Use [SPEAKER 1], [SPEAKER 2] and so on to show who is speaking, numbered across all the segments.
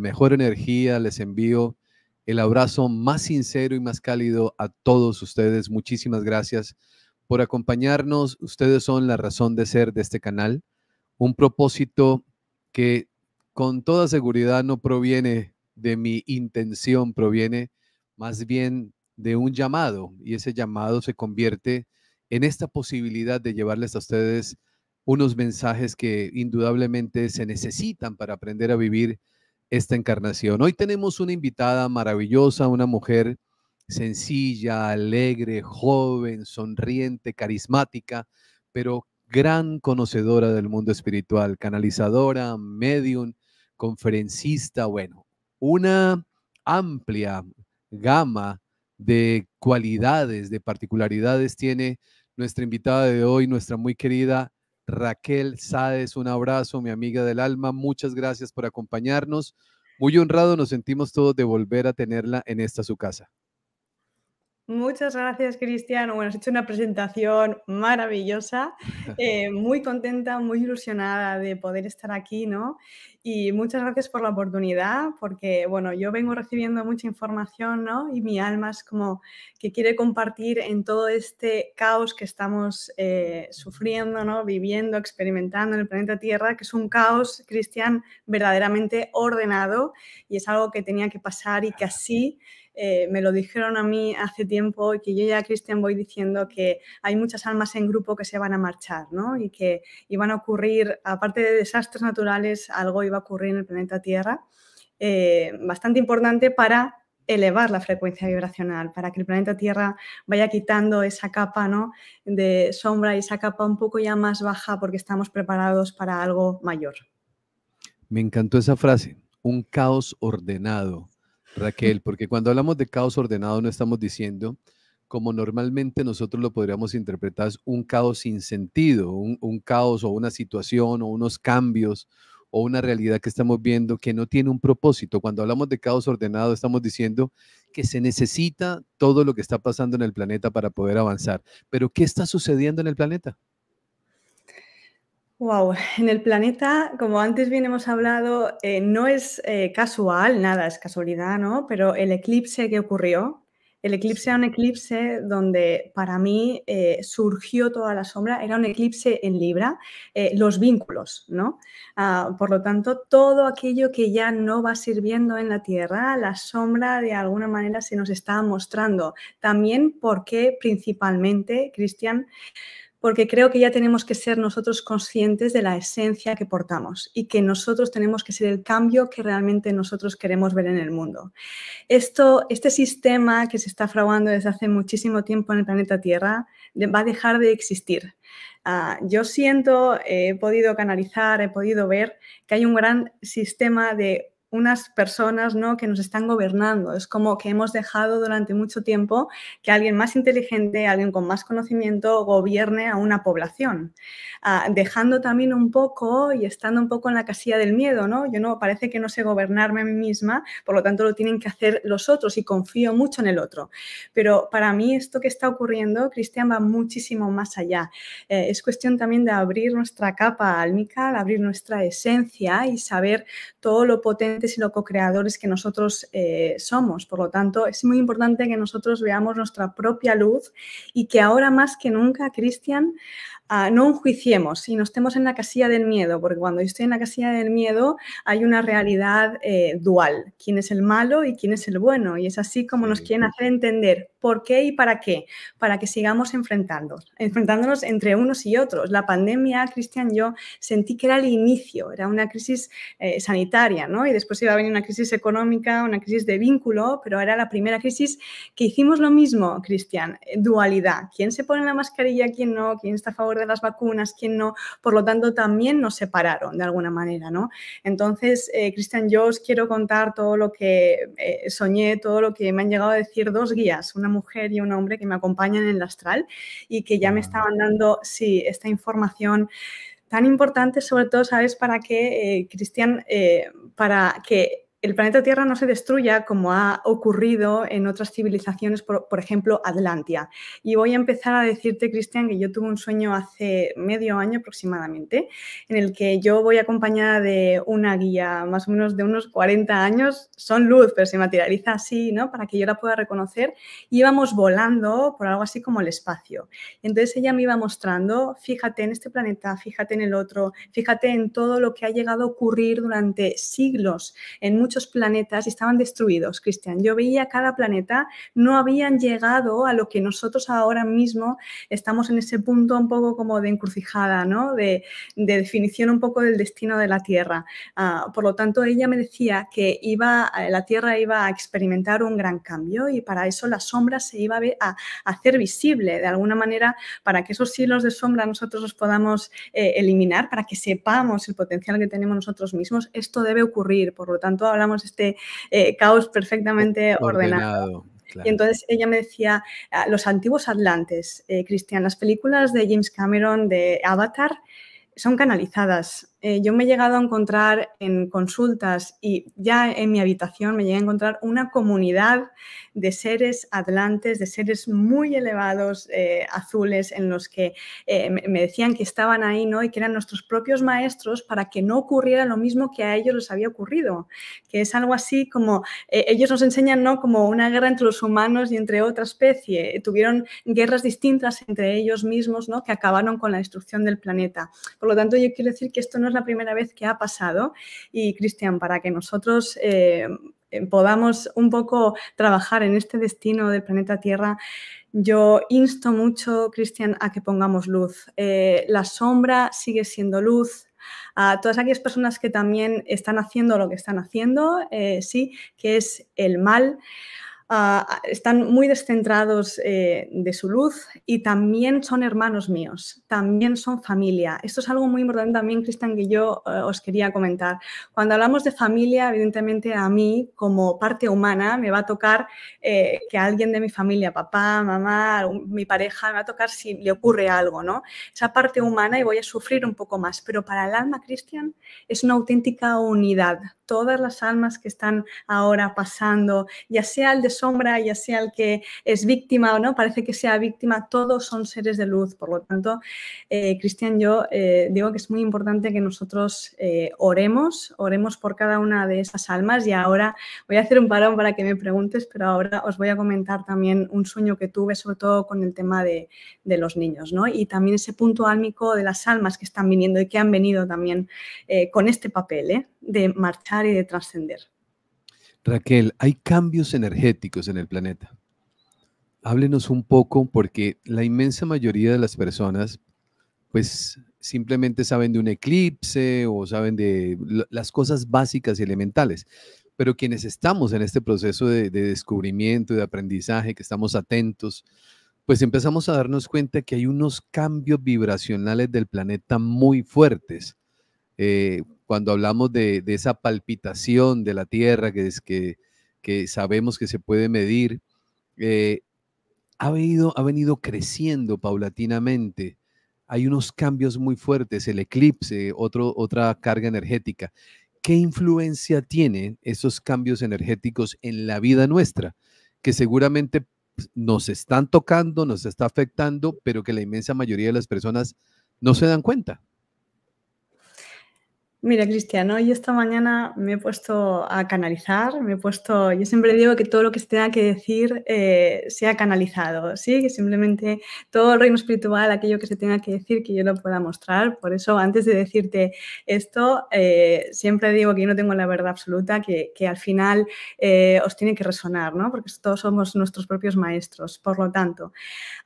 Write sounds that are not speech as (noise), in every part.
[SPEAKER 1] mejor energía, les envío el abrazo más sincero y más cálido a todos ustedes. Muchísimas gracias por acompañarnos. Ustedes son la razón de ser de este canal, un propósito que con toda seguridad no proviene de mi intención, proviene más bien de un llamado y ese llamado se convierte en esta posibilidad de llevarles a ustedes unos mensajes que indudablemente se necesitan para aprender a vivir esta encarnación. Hoy tenemos una invitada maravillosa, una mujer sencilla, alegre, joven, sonriente, carismática, pero gran conocedora del mundo espiritual, canalizadora, medium, conferencista, bueno, una amplia gama de cualidades, de particularidades tiene nuestra invitada de hoy, nuestra muy querida Raquel Sáez, un abrazo, mi amiga del alma. Muchas gracias por acompañarnos. Muy honrado nos sentimos todos de volver a tenerla en esta su casa.
[SPEAKER 2] Muchas gracias, Cristian. Bueno, has hecho una presentación maravillosa, (laughs) eh, muy contenta, muy ilusionada de poder estar aquí, ¿no? Y muchas gracias por la oportunidad, porque, bueno, yo vengo recibiendo mucha información, ¿no? Y mi alma es como que quiere compartir en todo este caos que estamos eh, sufriendo, ¿no? Viviendo, experimentando en el planeta Tierra, que es un caos, Cristian, verdaderamente ordenado y es algo que tenía que pasar y que así eh, me lo dijeron a mí hace tiempo y que yo ya, Cristian, voy diciendo que hay muchas almas en grupo que se van a marchar, ¿no? Y que iban a ocurrir, aparte de desastres naturales, algo iba a ocurrir en el planeta Tierra, eh, bastante importante para elevar la frecuencia vibracional, para que el planeta Tierra vaya quitando esa capa de sombra y esa capa un poco ya más baja porque estamos preparados para algo mayor.
[SPEAKER 1] Me encantó esa frase, un caos ordenado. Raquel, porque cuando hablamos de caos ordenado no estamos diciendo, como normalmente nosotros lo podríamos interpretar, un caos sin sentido, un, un caos o una situación o unos cambios o una realidad que estamos viendo que no tiene un propósito. Cuando hablamos de caos ordenado, estamos diciendo que se necesita todo lo que está pasando en el planeta para poder avanzar. Pero, ¿qué está sucediendo en el planeta?
[SPEAKER 2] Wow, en el planeta, como antes bien hemos hablado, eh, no es eh, casual, nada es casualidad, ¿no? Pero el eclipse que ocurrió, el eclipse era un eclipse donde para mí eh, surgió toda la sombra, era un eclipse en Libra, los vínculos, ¿no? Ah, por lo tanto, todo aquello que ya no va sirviendo en la Tierra, la sombra de alguna manera se nos está mostrando. También porque principalmente, Cristian, porque creo que ya tenemos que ser nosotros conscientes de la esencia que portamos y que nosotros tenemos que ser el cambio que realmente nosotros queremos ver en el mundo. Esto, este sistema que se está fraguando desde hace muchísimo tiempo en el planeta Tierra va a dejar de existir. Ah, yo siento, he podido canalizar, he podido ver que hay un gran sistema de unas personas que nos están gobernando. Es como que hemos dejado durante mucho tiempo que alguien más inteligente, alguien con más conocimiento, gobierne a una población, ah, dejando también un poco y estando un poco en la casilla del miedo, ¿no? Yo no, parece que no sé gobernarme a mí misma, por lo tanto lo tienen que hacer los otros y confío mucho en el otro. Pero para mí esto que está ocurriendo, Cristian, va muchísimo más allá. Eh, es cuestión también de abrir nuestra capa álmica, abrir nuestra esencia y saber todo lo potente y los co-creadores que nosotros eh, somos. Por lo tanto, es muy importante que nosotros veamos nuestra propia luz y que ahora más que nunca, Cristian, no enjuiciemos y no estemos en la casilla del miedo, porque cuando yo estoy en la casilla del miedo hay una realidad eh, dual, quién es el malo y quién es el bueno, y es así como nos quieren hacer entender por qué y para qué, para que sigamos enfrentándonos, enfrentándonos entre unos y otros. La pandemia, Cristian, yo sentí que era el inicio, era una crisis eh, sanitaria, ¿no? Y después iba a venir una crisis económica, una crisis de vínculo, pero era la primera crisis que hicimos lo mismo, Cristian, dualidad, quién se pone la mascarilla, quién no, quién está a favor de las vacunas, quién no. Por lo tanto, también nos separaron de alguna manera, ¿no? Entonces, eh, Cristian, yo os quiero contar todo lo que eh, soñé, todo lo que me han llegado a decir dos guías, una mujer y un hombre que me acompañan en el astral y que ya me estaban dando, sí, esta información tan importante, sobre todo, ¿sabes? Para que, eh, Cristian, para que el planeta Tierra no se destruya como ha ocurrido en otras civilizaciones, por, ejemplo, Atlantia. Y voy a empezar a decirte, Cristian, que yo tuve un sueño hace medio año aproximadamente, en el que yo voy acompañada de una guía más o menos de unos 40 años, son luz, pero se materializa así, ¿no? Para que yo la pueda reconocer. Y íbamos volando por algo así como el espacio. Entonces ella me iba mostrando, fíjate en este planeta, fíjate en el otro, fíjate en todo lo que ha llegado a ocurrir durante siglos en muchos planetas y estaban destruidos, Cristian. Yo veía cada planeta, no habían llegado a lo que nosotros ahora mismo estamos en ese punto un poco como de encrucijada, De, definición un poco del destino de la Tierra. Ah, por lo tanto, ella me decía que iba, eh, la Tierra iba a experimentar un gran cambio y para eso la sombra se iba a, hacer visible de alguna manera para que esos hilos de sombra nosotros los podamos eh, eliminar, para que sepamos el potencial que tenemos nosotros mismos. Esto debe ocurrir, por lo tanto, hablamos este eh, caos perfectamente ordenado. Y entonces ella me decía, ah, los antiguos atlantes, eh, Cristian, las películas de James Cameron de Avatar son canalizadas eh, yo me he llegado a encontrar en consultas y ya en mi habitación me llegué a encontrar una comunidad de seres atlantes, de seres muy elevados, eh, azules, en los que eh, me decían que estaban ahí, ¿no? Y que eran nuestros propios maestros para que no ocurriera lo mismo que a ellos les había ocurrido, que es algo así como ellos nos enseñan, ¿no? Como una guerra entre los humanos y entre otra especie. Tuvieron guerras distintas entre ellos mismos, ¿no? Que acabaron con la destrucción del planeta. Por lo tanto, yo quiero decir que esto no es la primera vez que ha pasado. Y Cristian, para que nosotros eh, eh, podamos un poco trabajar en este destino del planeta Tierra, yo insto mucho, Cristian, a que pongamos luz. Eh, la sombra sigue siendo luz, a todas aquellas personas que también están haciendo lo que están haciendo, sí, que es el mal, Ah, están muy descentrados eh, de su luz y también son hermanos míos, también son familia. Esto es algo muy importante también, Cristian, que yo eh, os quería comentar. Cuando hablamos de familia, evidentemente a mí como parte humana me va a tocar eh, que alguien de mi familia, papá, mamá, mi pareja, me va a tocar si le ocurre algo, ¿no? Esa parte humana y voy a sufrir un poco más, pero para el alma, Cristian, es una auténtica unidad. Todas las almas que están ahora pasando, ya sea el de sombra, ya sea el que es víctima o no, parece que sea víctima, todos son seres de luz. Por lo tanto, eh, Cristian, yo eh, digo que es muy importante que nosotros eh, oremos, oremos por cada una de esas almas y ahora voy a hacer un parón para que me preguntes, pero ahora os voy a comentar también un sueño que tuve, sobre todo con el tema de, los niños, Y también ese punto álmico de las almas que están viniendo y que han venido también con este papel, De marchar y de trascender.
[SPEAKER 1] Raquel, hay cambios energéticos en el planeta. Háblenos un poco porque la inmensa mayoría de las personas pues simplemente saben de un eclipse o saben de las cosas básicas y elementales. Pero quienes estamos en este proceso de, descubrimiento y de aprendizaje, que estamos atentos, pues empezamos a darnos cuenta que hay unos cambios vibracionales del planeta muy fuertes eh, cuando hablamos de, esa palpitación de la tierra que, sabemos que se puede medir, eh, ha, venido, ha venido creciendo paulatinamente. Hay unos cambios muy fuertes, el eclipse, otro, otra carga energética. ¿Qué influencia tienen esos cambios energéticos en la vida nuestra? Que seguramente pues, nos están tocando, nos está afectando, pero que la inmensa mayoría de las personas no se dan cuenta.
[SPEAKER 2] Mira, Cristiano, hoy esta mañana me he puesto a canalizar, me he puesto, yo siempre digo que todo lo que se tenga que decir eh, sea canalizado, ¿sí? Que simplemente todo el reino espiritual, aquello que se tenga que decir, que yo lo pueda mostrar. Por eso, antes de decirte esto, eh, siempre digo que yo no tengo la verdad absoluta, que, al final eh, os tiene que resonar, ¿no? Porque todos somos nuestros propios maestros. Por lo tanto,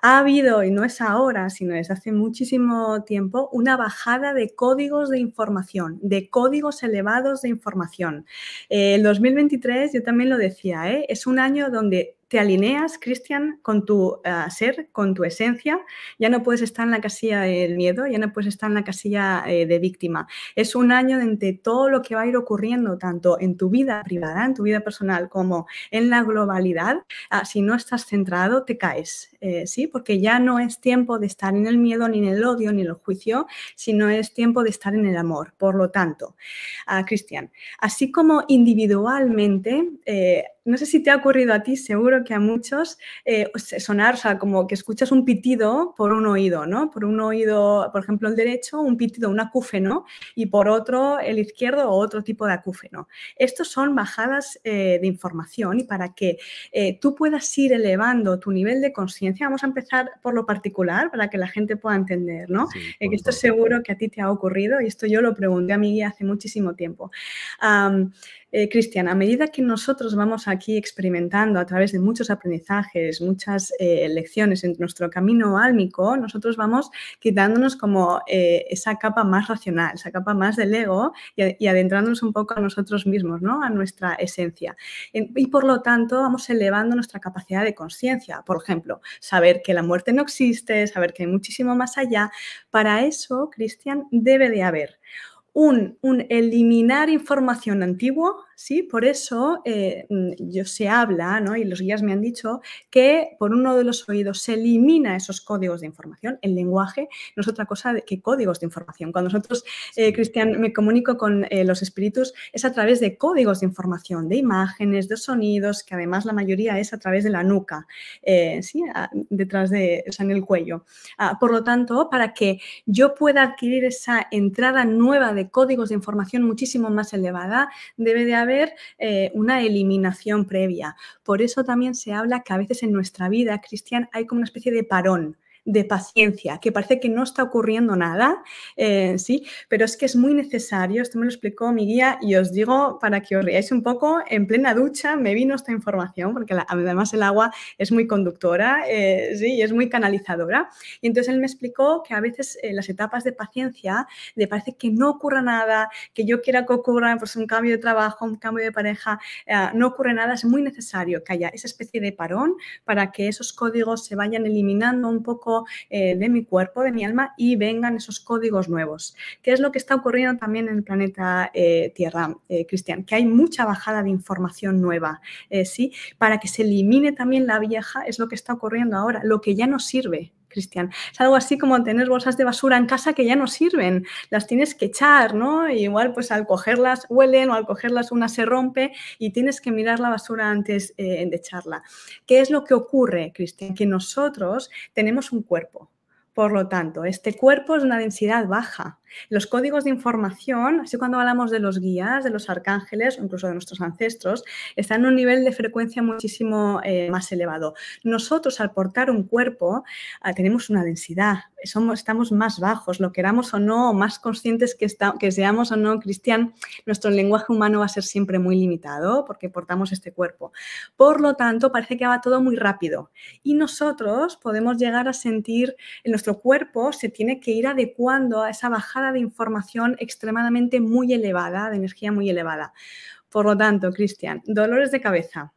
[SPEAKER 2] ha habido, y no es ahora, sino es hace muchísimo tiempo, una bajada de códigos de información de códigos elevados de información. Eh, el 2023, yo también lo decía, ¿eh? es un año donde te alineas, Cristian, con tu eh, ser, con tu esencia. Ya no puedes estar en la casilla del miedo, ya no puedes estar en la casilla eh, de víctima. Es un año donde todo lo que va a ir ocurriendo, tanto en tu vida privada, en tu vida personal, como en la globalidad. Ah, si no estás centrado, te caes, eh, ¿sí? Porque ya no es tiempo de estar en el miedo, ni en el odio, ni en el juicio, sino es tiempo de estar en el amor. Por lo tanto, ah, Cristian, así como individualmente, no sé si te ha ocurrido a ti, seguro que a muchos, eh, sonar, como que escuchas un pitido por un oído, ¿no? Por un oído, por ejemplo, el derecho, un pitido, un acúfeno, y por otro, el izquierdo o otro tipo de acúfeno. Estos son bajadas eh, de información y para que eh, tú puedas ir elevando tu nivel de conciencia, vamos a empezar por lo particular para que la gente pueda entender, ¿no? que esto seguro que a ti te ha ocurrido y esto yo lo pregunté a mi guía hace muchísimo tiempo. Eh, Cristian, a medida que nosotros vamos aquí experimentando a través de muchos aprendizajes, muchas eh, lecciones en nuestro camino álmico, nosotros vamos quitándonos como eh, esa capa más racional, esa capa más del ego y, adentrándonos un poco a nosotros mismos, ¿no? a nuestra esencia. y por lo tanto vamos elevando nuestra capacidad de conciencia, por ejemplo, saber que la muerte no existe, saber que hay muchísimo más allá. Para eso, Cristian, debe de haber un, eliminar información antigua, ¿sí? Por eso eh, mm, yo se habla, Y los guías me han dicho que por uno de los oídos se elimina esos códigos de información. El lenguaje no es otra cosa que códigos de información. Cuando nosotros, eh, Cristian, me comunico con eh, los espíritus, es a través de códigos de información, de imágenes, de sonidos, que además la mayoría es a través de la nuca, detrás de, en el cuello. Ah, por lo tanto, para que yo pueda adquirir esa entrada nueva de códigos de información muchísimo más elevada, debe de haber eh, una eliminación previa. Por eso también se habla que a veces en nuestra vida, Cristian, hay como una especie de parón de paciencia, que parece que no está ocurriendo nada, eh, sí, pero es que es muy necesario. Esto me lo explicó mi guía y os digo para que os riáis un poco. En plena ducha me vino esta información, porque además el agua es muy conductora, eh, sí, y es muy canalizadora. Y entonces él me explicó que a veces eh, las etapas de paciencia le parece que no ocurra nada, que yo quiera que ocurra pues, un cambio de trabajo, un cambio de pareja, no ocurre nada. Es muy necesario que haya esa especie de parón para que esos códigos se vayan eliminando un poco eh, de mi cuerpo, de mi alma, y vengan esos códigos nuevos. ¿Qué es lo que está ocurriendo también en el planeta eh, Tierra, eh, Cristian? Que hay mucha bajada de información nueva, ¿sí? Para que se elimine también la vieja, es lo que está ocurriendo ahora, lo que ya no sirve. Cristian. Es algo así como tener bolsas de basura en casa que ya no sirven, las tienes que echar, ¿no? igual pues al cogerlas huelen o al cogerlas una se rompe y tienes que mirar la basura antes eh, de echarla. ¿Qué es lo que ocurre, Cristian? Que nosotros tenemos un cuerpo. Por lo tanto, este cuerpo es una densidad baja, los códigos de información, así cuando hablamos de los guías, de los arcángeles o incluso de nuestros ancestros, están en un nivel de frecuencia muchísimo eh, más elevado. Nosotros al portar un cuerpo ah, tenemos una densidad, somos, estamos más bajos, lo queramos o no, más conscientes que, que seamos o no, Cristian, nuestro lenguaje humano va a ser siempre muy limitado porque portamos este cuerpo. Por lo tanto, parece que va todo muy rápido y nosotros podemos llegar a sentir, en nuestro cuerpo se tiene que ir adecuando a esa bajada de información extremadamente muy elevada, de energía muy elevada. Por lo tanto, Cristian, dolores de cabeza,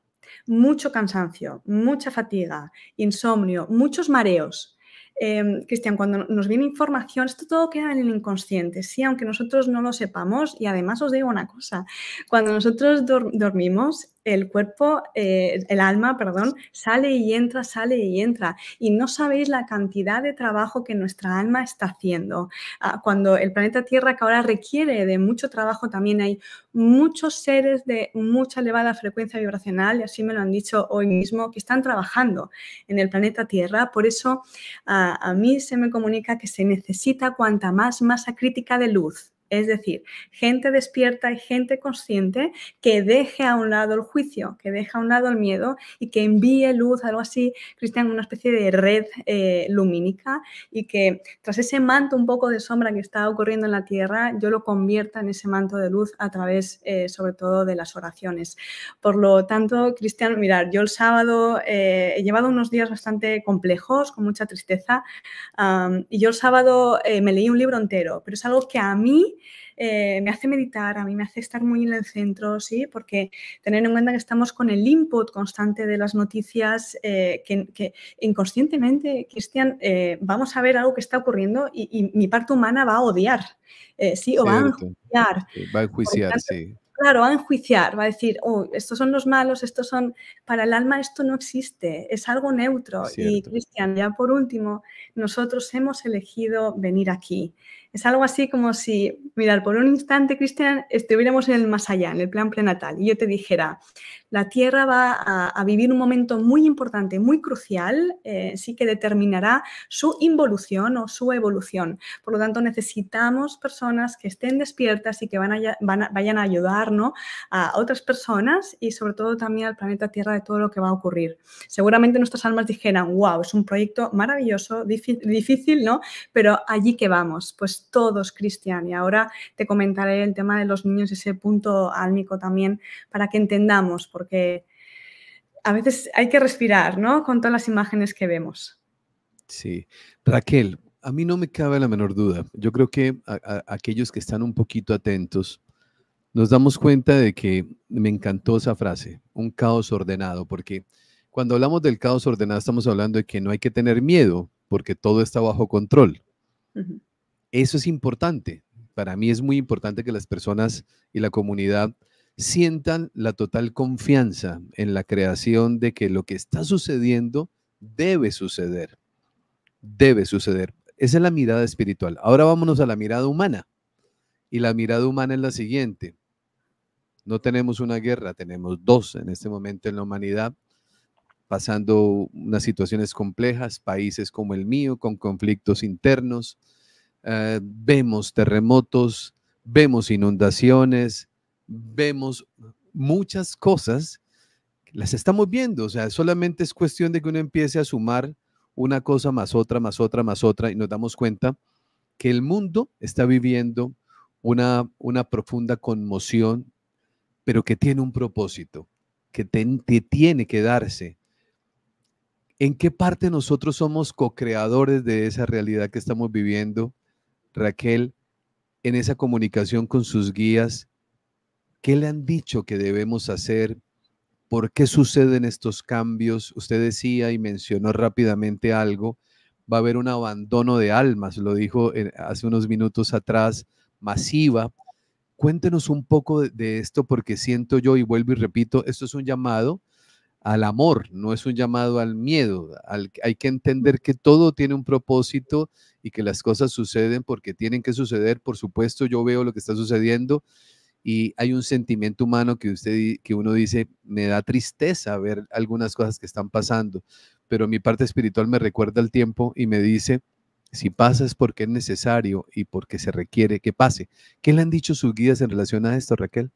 [SPEAKER 2] mucho cansancio, mucha fatiga, insomnio, muchos mareos. Em, Cristian, cuando nos viene información, esto todo queda en el inconsciente, sí, aunque nosotros no lo sepamos. Y además os digo una cosa, cuando nosotros dormimos, el cuerpo, eh, el alma, perdón, sale y entra, sale y entra. Y no sabéis la cantidad de trabajo que nuestra alma está haciendo. Ah, cuando el planeta Tierra, que ahora requiere de mucho trabajo, también hay muchos seres de mucha elevada frecuencia vibracional, y así me lo han dicho hoy mismo, que están trabajando en el planeta Tierra. Por eso ah, a mí se me comunica que se necesita cuanta más masa crítica de luz es decir, gente despierta y gente consciente que deje a un lado el juicio, que deje a un lado el miedo y que envíe luz, algo así, Cristian, una especie de red eh, lumínica y que tras ese manto un poco de sombra que está ocurriendo en la Tierra, yo lo convierta en ese manto de luz a través, eh, sobre todo, de las oraciones. Por lo tanto, Cristian, mirar, yo el sábado eh, he llevado unos días bastante complejos, con mucha tristeza, y yo el sábado me leí un libro entero, pero es algo que a mí eh, me hace meditar, a mí me hace estar muy en el centro, ¿sí? Porque tener en cuenta que estamos con el input constante de las noticias, eh, que, inconscientemente, Cristian, eh, vamos a ver algo que está ocurriendo y, mi parte humana va a odiar, ¿sí? O va a enjuiciar.
[SPEAKER 1] Va a enjuiciar, sí
[SPEAKER 2] claro, va a enjuiciar, va a decir, oh, estos son los malos, estos son, para el alma esto no existe, es algo neutro. Y Cristian, ya por último, nosotros hemos elegido venir aquí. Es algo así como si, mirar, por un instante, Cristian, estuviéramos en el más allá, en el plan prenatal, y yo te dijera, la Tierra va a, vivir un momento muy importante, muy crucial, eh, sí que determinará su involución o su evolución. Por lo tanto, necesitamos personas que estén despiertas y que van vayan a ayudarnos a otras personas y sobre todo también al planeta Tierra de todo lo que va a ocurrir. Seguramente nuestras almas dijeran, wow, es un proyecto maravilloso, difícil, ¿no? Pero allí que vamos, pues todos, Cristian. Y ahora te comentaré el tema de los niños, ese punto álmico también, para que entendamos, porque a veces hay que respirar, ¿no? Con todas las imágenes que vemos.
[SPEAKER 1] Sí. Raquel, a mí no me cabe la menor duda. Yo creo que aquellos que están un poquito atentos, nos damos cuenta de que me encantó esa frase, un caos ordenado, porque cuando hablamos del caos ordenado estamos hablando de que no hay que tener miedo, porque todo está bajo control. Eso es importante. Para mí es muy importante que las personas y la comunidad sientan la total confianza en la creación de que lo que está sucediendo debe suceder. Debe suceder. Esa es la mirada espiritual. Ahora vámonos a la mirada humana. Y la mirada humana es la siguiente. No tenemos una guerra, tenemos dos en este momento en la humanidad, pasando unas situaciones complejas, países como el mío, con conflictos internos, eh, vemos terremotos, vemos inundaciones, vemos muchas cosas, las estamos viendo, o sea, solamente es cuestión de que uno empiece a sumar una cosa más otra, más otra, más otra, y nos damos cuenta que el mundo está viviendo una, una profunda conmoción, pero que tiene un propósito, que, que tiene que darse. ¿En qué parte nosotros somos co-creadores de esa realidad que estamos viviendo? Raquel, en esa comunicación con sus guías, ¿qué le han dicho que debemos hacer? ¿Por qué suceden estos cambios? Usted decía y mencionó rápidamente algo, va a haber un abandono de almas, lo dijo eh, hace unos minutos atrás, masiva. Cuéntenos un poco de esto porque siento yo, y vuelvo y repito, esto es un llamado al amor, no es un llamado al miedo. Al, hay que entender que todo tiene un propósito y que las cosas suceden porque tienen que suceder. Por supuesto, yo veo lo que está sucediendo y hay un sentimiento humano que, usted, que uno dice, me da tristeza ver algunas cosas que están pasando, pero mi parte espiritual me recuerda el tiempo y me dice, si pasa es porque es necesario y porque se requiere que pase. ¿Qué le han dicho sus guías en relación a esto, Raquel?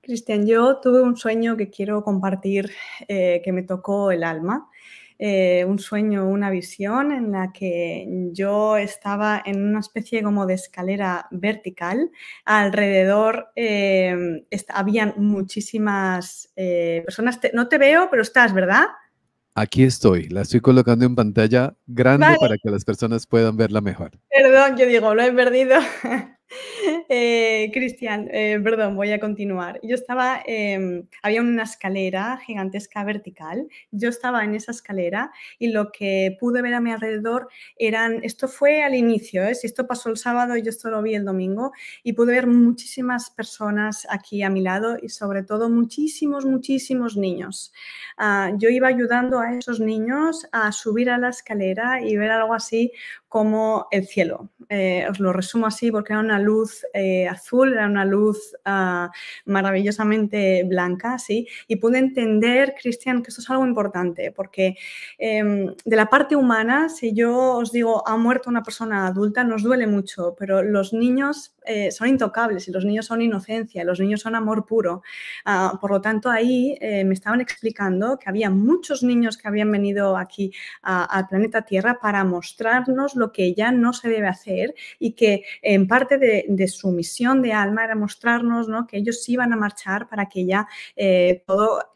[SPEAKER 2] Cristian, yo tuve un sueño que quiero compartir eh, que me tocó el alma. Eh, un sueño, una visión en la que yo estaba en una especie como de escalera vertical. Alrededor em, habían muchísimas eh, personas. no te veo, pero estás, ¿verdad?
[SPEAKER 1] Aquí estoy, la estoy colocando en pantalla grande para que las personas puedan verla mejor.
[SPEAKER 2] Perdón, yo digo, lo he perdido. (laughs) (laughs) Eh, Cristian, eh, perdón, voy a continuar. Yo estaba, em, había una escalera gigantesca vertical, yo estaba en esa escalera y lo que pude ver a mi alrededor eran, esto fue al inicio, ¿eh? esto pasó el sábado, y yo esto lo vi el domingo y pude ver muchísimas personas aquí a mi lado y sobre todo muchísimos, muchísimos niños. Ah, yo iba ayudando a esos niños a subir a la escalera y ver algo así como el cielo. Eh, os lo resumo así porque era una luz eh, azul, era una luz ah, maravillosamente blanca, ¿sí? Y pude entender, Cristian, que esto es algo importante, porque em, de la parte humana, si yo os digo, ha muerto una persona adulta, nos duele mucho, pero los niños eh, son intocables y los niños son inocencia, los niños son amor puro. Ah, por lo tanto, ahí eh, me estaban explicando que había muchos niños que habían venido aquí al planeta Tierra para mostrarnos lo que ya no se debe hacer y que en parte de, su misión de alma era mostrarnos que ellos iban a marchar para que ya eh, todo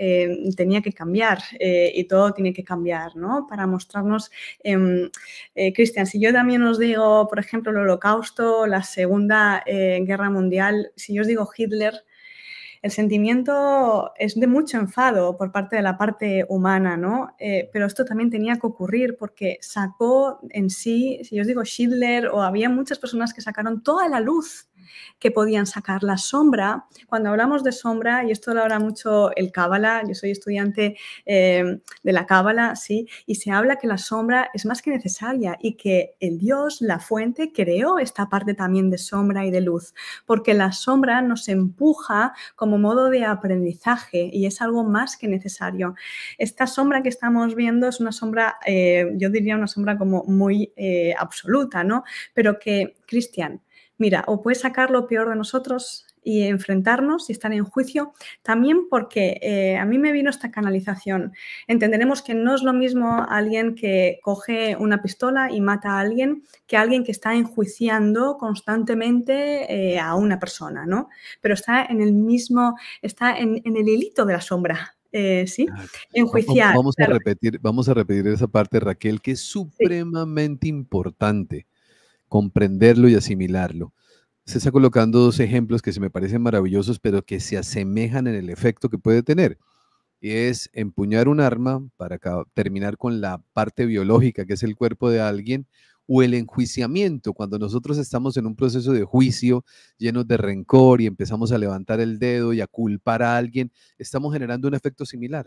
[SPEAKER 2] tenía que cambiar y todo tiene que cambiar, Para mostrarnos, em, Cristian, si yo también os digo, por ejemplo, el holocausto, la segunda eh, Guerra Mundial, si yo os digo Hitler, el sentimiento es de mucho enfado por parte de la parte humana, ¿no? Eh, pero esto también tenía que ocurrir porque sacó en sí, si yo os digo Schindler, o había muchas personas que sacaron toda la luz que podían sacar la sombra. Cuando hablamos de sombra, y esto lo habla mucho el Cábala, yo soy estudiante eh, de la Cábala, sí, y se habla que la sombra es más que necesaria y que el Dios, la fuente, creó esta parte también de sombra y de luz, porque la sombra nos empuja como modo de aprendizaje y es algo más que necesario. Esta sombra que estamos viendo es una sombra, eh, yo diría una sombra como muy eh, absoluta, ¿no? Pero que, Cristian, mira, o puedes sacar lo peor de nosotros y enfrentarnos y estar en juicio, también porque eh, a mí me vino esta canalización. Entenderemos que no es lo mismo alguien que coge una pistola y mata a alguien que alguien que está enjuiciando constantemente eh, a una persona, ¿no? Pero está en el mismo, está en, el hilito de la sombra, eh, sí, enjuiciar. Vamos a,
[SPEAKER 1] repetir, vamos a repetir esa parte, Raquel, que es supremamente importante comprenderlo y asimilarlo. Se está colocando dos ejemplos que se me parecen maravillosos, pero que se asemejan en el efecto que puede tener. Y es empuñar un arma para terminar con la parte biológica, que es el cuerpo de alguien, o el enjuiciamiento, cuando nosotros estamos en un proceso de juicio llenos de rencor y empezamos a levantar el dedo y a culpar a alguien, estamos generando un efecto similar.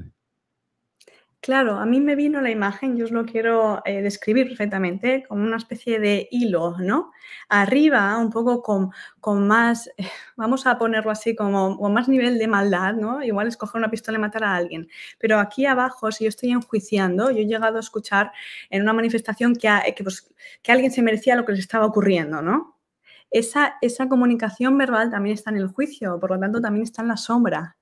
[SPEAKER 2] Claro, a mí me vino la imagen, yo os lo quiero eh, describir perfectamente, como una especie de hilo, ¿no? Arriba, un poco con, más, eh, vamos a ponerlo así, como con más nivel de maldad, ¿no? Igual es coger una pistola y matar a alguien. Pero aquí abajo, si yo estoy enjuiciando, yo he llegado a escuchar en una manifestación que, eh, pues, alguien se merecía lo que les estaba ocurriendo, ¿no? Esa, esa comunicación verbal también está en el juicio, por lo tanto también está en la sombra.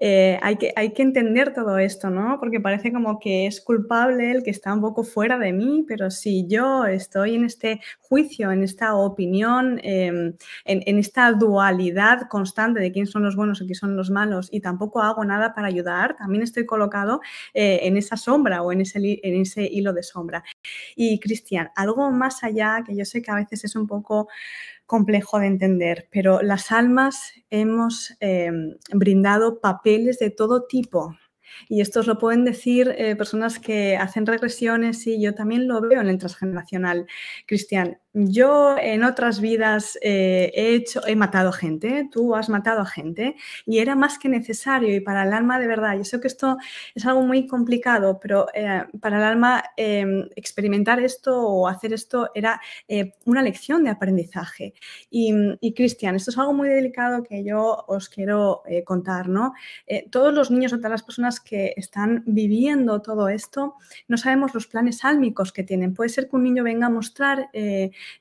[SPEAKER 2] Eh, hay, que, hay que entender todo esto, ¿no? Porque parece como que es culpable el que está un poco fuera de mí, pero si yo estoy en este juicio, en esta opinión, em, en, esta dualidad constante de quién son los buenos o quién son los malos, y tampoco hago nada para ayudar, también estoy colocado eh, en esa sombra o en ese, en ese hilo de sombra. Y Cristian, algo más allá que yo sé que a veces es un poco complejo de entender, pero las almas hemos eh, brindado papeles de todo tipo. Y esto os lo pueden decir eh, personas que hacen regresiones y yo también lo veo en el transgeneracional. cristiano yo en otras vidas eh, he hecho, he matado gente, ¿eh? tú has matado a gente y era más que necesario y para el alma de verdad. Yo sé que esto es algo muy complicado, pero eh, para el alma em, experimentar esto o hacer esto era una lección de aprendizaje. Y, y Cristian, esto es algo muy delicado que yo os quiero contar, ¿no? todos los niños o todas las personas que están viviendo todo esto, no sabemos los planes álmicos que tienen. Puede ser que un niño venga a mostrar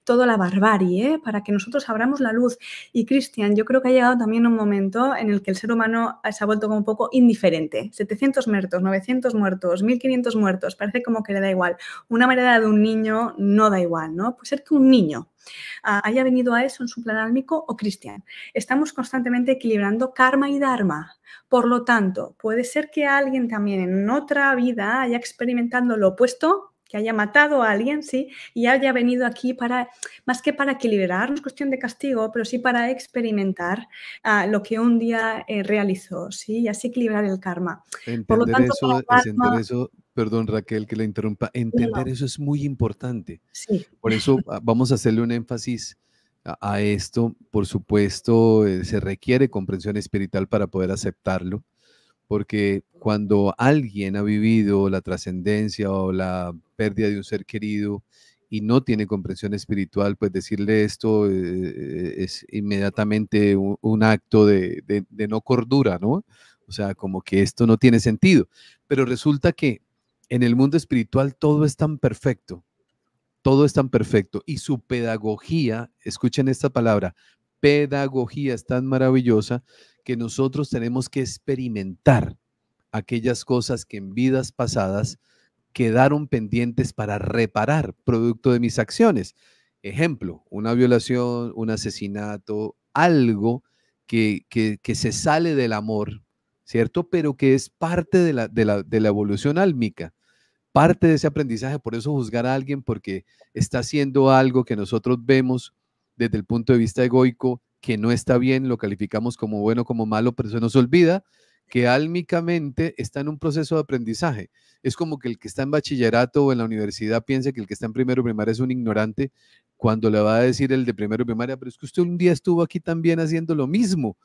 [SPEAKER 2] toda la barbarie, ¿eh? para que nosotros abramos la luz. Y Cristian, yo creo que ha llegado también un momento en el que el ser humano eh, se ha vuelto como un poco indiferente. 700 muertos, 900 muertos, 1500 muertos, parece como que le da igual. Una manera de un niño no da igual, ¿no? Puede ser que un niño ah, haya venido a eso en su plan álmico o cristian. Estamos constantemente equilibrando karma y dharma. Por lo tanto, puede ser que alguien también en otra vida haya experimentado lo opuesto que haya matado a alguien, ¿sí? Y haya venido aquí para, más que para no es cuestión de castigo, pero sí para experimentar ah, lo que un día eh, realizó, ¿sí? Y así equilibrar el karma.
[SPEAKER 1] Por lo tanto, eso, eso, perdón Raquel que le interrumpa, entender eso es muy importante. Sí. Por eso ah, vamos a hacerle un énfasis a esto, por supuesto, eh, se requiere comprensión espiritual para poder aceptarlo, porque cuando alguien ha vivido la trascendencia o la pérdida de un ser querido y no tiene comprensión espiritual, pues decirle esto eh, es inmediatamente un, acto de, de no cordura, ¿no? O sea, como que esto no tiene sentido. Pero resulta que en el mundo espiritual todo es tan perfecto, todo es tan perfecto. Y su pedagogía, escuchen esta palabra, pedagogía es tan maravillosa que nosotros tenemos que experimentar aquellas cosas que en vidas pasadas quedaron pendientes para reparar producto de mis acciones. Ejemplo, una violación, un asesinato, algo que, se sale del amor, ¿cierto? Pero que es parte de la, de la, de evolución álmica parte de ese aprendizaje. Por eso juzgar a alguien porque está haciendo algo que nosotros vemos desde el punto de vista egoico que no está bien, lo calificamos como bueno, como malo, pero se nos olvida que álmicamente está en un proceso de aprendizaje. Es como que el que está en bachillerato o en la universidad piense que el que está en primero primaria es un ignorante cuando le va a decir el de primero primaria, pero es que usted un día estuvo aquí también haciendo lo mismo.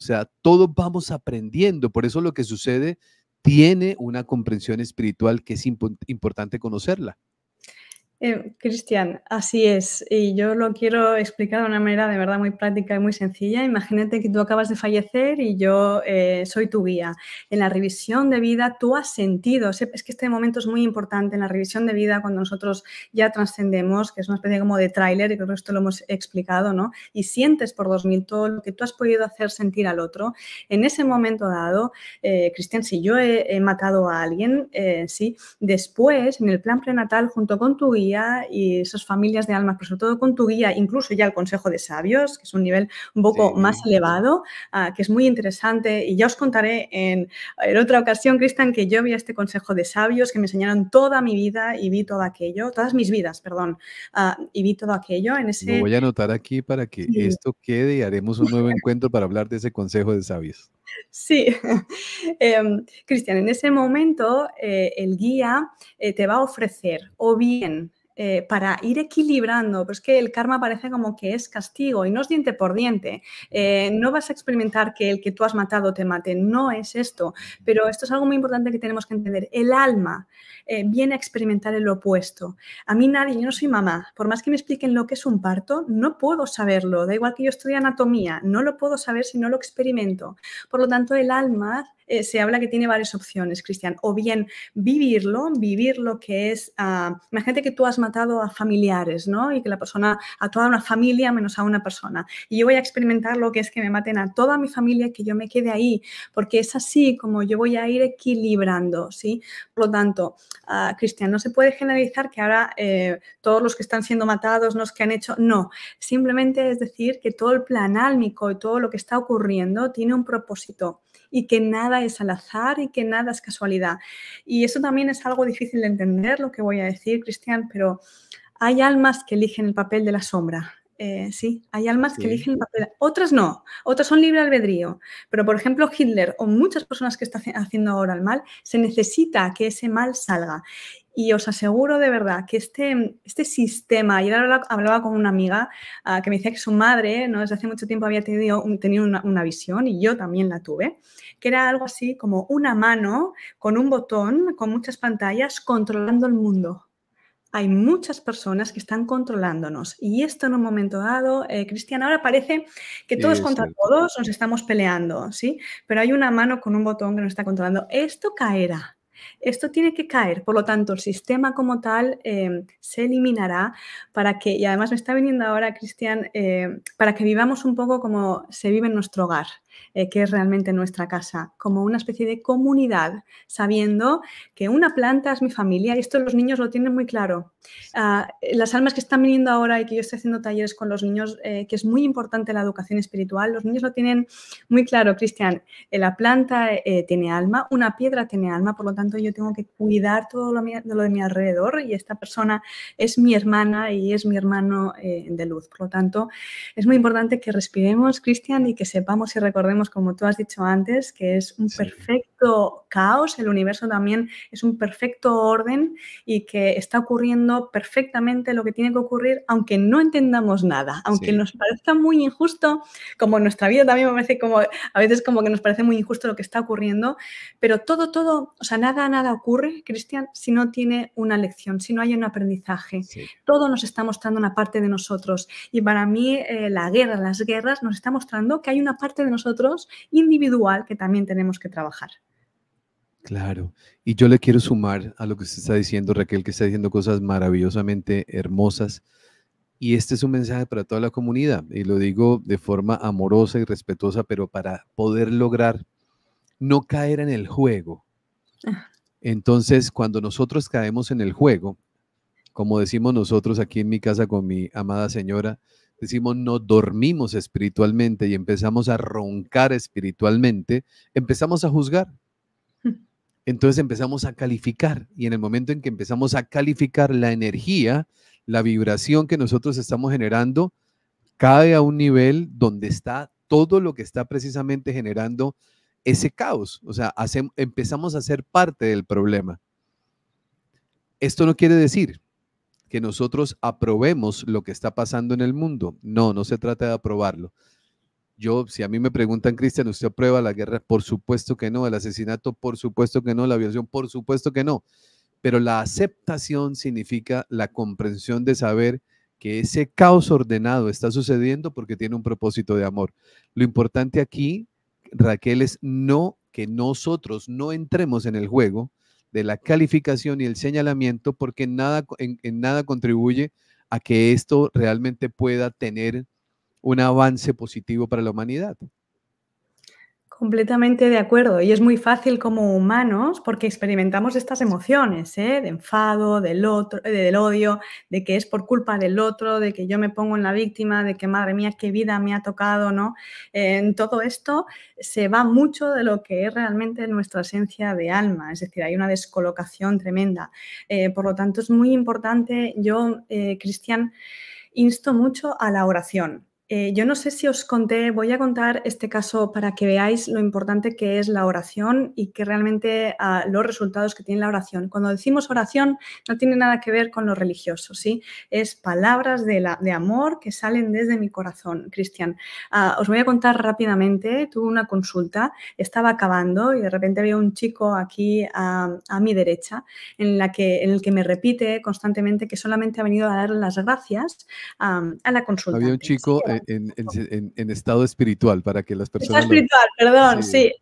[SPEAKER 1] O sea, todos vamos aprendiendo. Por eso lo que sucede tiene una comprensión espiritual que es importante conocerla.
[SPEAKER 2] Eh, Cristian, así es. Y yo lo quiero explicar de una manera de verdad muy práctica y muy sencilla. Imagínate que tú acabas de fallecer y yo eh, soy tu guía. En la revisión de vida tú has sentido, es que este momento es muy importante en la revisión de vida cuando nosotros ya trascendemos, que es una especie como de tráiler, y creo que esto lo hemos explicado, ¿no? Y sientes por 2000 todo lo que tú has podido hacer sentir al otro. En ese momento dado, eh, Cristian, si yo he, he, matado a alguien, sí, después en el plan prenatal junto con tu guía, y esas familias de almas, pero sobre todo con tu guía, incluso ya el Consejo de Sabios, que es un nivel un poco más elevado, ah, que es muy interesante. Y ya os contaré en, otra ocasión, Cristian, que yo vi este Consejo de Sabios, que me enseñaron toda mi vida y vi todo aquello, todas mis vidas, perdón, ah, y vi todo aquello en ese... Lo voy a
[SPEAKER 1] anotar aquí para que esto quede y haremos un nuevo encuentro para hablar de ese Consejo de Sabios.
[SPEAKER 2] Sí, (laughs) em, Cristian, en ese momento eh, el guía eh, te va a ofrecer o bien eh, para ir equilibrando, pero es que el karma parece como que es castigo y no es diente por diente. Eh, no vas a experimentar que el que tú has matado te mate, no es esto. Pero esto es algo muy importante que tenemos que entender. El alma eh, viene a experimentar el opuesto. A mí nadie, yo no soy mamá, por más que me expliquen lo que es un parto, no puedo saberlo. Da igual que yo estudie anatomía, no lo puedo saber si no lo experimento. Por lo tanto, el alma eh, se habla que tiene varias opciones, Cristian. O bien vivirlo, vivir lo que es, ah, imagínate que tú has matado a familiares, ¿no? Y que la persona, a toda una familia menos a una persona. Y yo voy a experimentar lo que es que me maten a toda mi familia, que yo me quede ahí, porque es así como yo voy a ir equilibrando, ¿sí? Por lo tanto, ah, Cristian, no se puede generalizar que ahora eh, todos los que están siendo matados, los que han hecho, no. Simplemente es decir que todo el plan álmico y todo lo que está ocurriendo tiene un propósito y que nada es al azar y que nada es casualidad. Y eso también es algo difícil de entender, lo que voy a decir, Cristian, pero hay almas que eligen el papel de la sombra. Eh, sí, hay almas que eligen el papel. Otras no, otras son libre albedrío. Pero, por ejemplo, Hitler o muchas personas que están haciendo ahora el mal, se necesita que ese mal salga. Y os aseguro de verdad que este, este sistema, y ahora hablaba con una amiga ah, que me decía que su madre, ¿no? desde hace mucho tiempo había tenido, tenido una, visión, y yo también la tuve, que era algo así como una mano con un botón, con muchas pantallas, controlando el mundo. Hay muchas personas que están controlándonos y esto en un momento dado, eh, Cristian, ahora parece que todos contra todos nos estamos peleando, ¿sí? Pero hay una mano con un botón que nos está controlando. Esto caerá, esto tiene que caer, por lo tanto, el sistema como tal em, se eliminará para que, y además me está viniendo ahora, Cristian, eh, para que vivamos un poco como se vive en nuestro hogar. Eh, que es realmente nuestra casa, como una especie de comunidad, sabiendo que una planta es mi familia, y esto los niños lo tienen muy claro. Ah, las almas que están viniendo ahora y que yo estoy haciendo talleres con los niños, eh, que es muy importante la educación espiritual, los niños lo tienen muy claro, Cristian, eh, la planta tiene alma, una piedra tiene alma, por lo tanto yo tengo que cuidar todo lo, de lo de mi alrededor y esta persona es mi hermana y es mi hermano de luz. Por lo tanto, es muy importante que respiremos, Cristian, y que sepamos y recordemos vemos como tú has dicho antes, que es un perfecto caos, el universo también es un perfecto orden y que está ocurriendo perfectamente lo que tiene que ocurrir, aunque no entendamos nada, aunque nos parezca muy injusto, como en nuestra vida también me parece como, a veces como que nos parece muy injusto lo que está ocurriendo, pero todo, todo, o sea, nada, nada ocurre, Cristian, si no tiene una lección, si no hay un aprendizaje. Todo nos está mostrando una parte de nosotros y para mí eh, la guerra, las guerras nos está mostrando que hay una parte de nosotros individual que también tenemos que trabajar.
[SPEAKER 1] Claro, y yo le quiero sumar a lo que usted está diciendo, Raquel, que está diciendo cosas maravillosamente hermosas. Y este es un mensaje para toda la comunidad, y lo digo de forma amorosa y respetuosa, pero para poder lograr no caer en el juego. Ah. Entonces, cuando nosotros caemos en el juego, como decimos nosotros aquí en mi casa con mi amada señora, decimos no dormimos espiritualmente y empezamos a roncar espiritualmente, empezamos a juzgar. Entonces empezamos a calificar y en el momento en que empezamos a calificar la energía, la vibración que nosotros estamos generando, cae a un nivel donde está todo lo que está precisamente generando ese caos. O sea, empezamos a ser parte del problema. Esto no quiere decir que nosotros aprobemos lo que está pasando en el mundo. No, no se trata de aprobarlo. Yo, si a mí me preguntan, Cristian, ¿usted aprueba la guerra? Por supuesto que no. El asesinato, por supuesto que no. La violación, por supuesto que no. Pero la aceptación significa la comprensión de saber que ese caos ordenado está sucediendo porque tiene un propósito de amor. Lo importante aquí, Raquel, es no que nosotros no entremos en el juego de la calificación y el señalamiento porque nada, en nada contribuye a que esto realmente pueda tener un avance positivo para la humanidad.
[SPEAKER 2] Completamente de acuerdo. Y es muy fácil como humanos porque experimentamos estas emociones, ¿eh? de enfado, del, otro, eh, del odio, de que es por culpa del otro, de que yo me pongo en la víctima, de que madre mía, qué vida me ha tocado, ¿no? En todo esto se va mucho de lo que es realmente nuestra esencia de alma, es decir, hay una descolocación tremenda. Eh, por lo tanto, es muy importante, yo, Cristian, insto mucho a la oración. Eh, yo no sé si os conté, voy a contar este caso para que veáis lo importante que es la oración y que realmente ah, los resultados que tiene la oración. Cuando decimos oración no tiene nada que ver con lo religioso, ¿sí? Es palabras de, la, de amor que salen desde mi corazón, Cristian. Ah, os voy a contar rápidamente, tuve una consulta, estaba acabando y de repente había un chico aquí a, mi derecha en, la que, el que me repite constantemente que solamente ha venido a dar las gracias a la consulta. Había un
[SPEAKER 1] chico en, estado espiritual para que las personas... espiritual,
[SPEAKER 2] perdón, sí.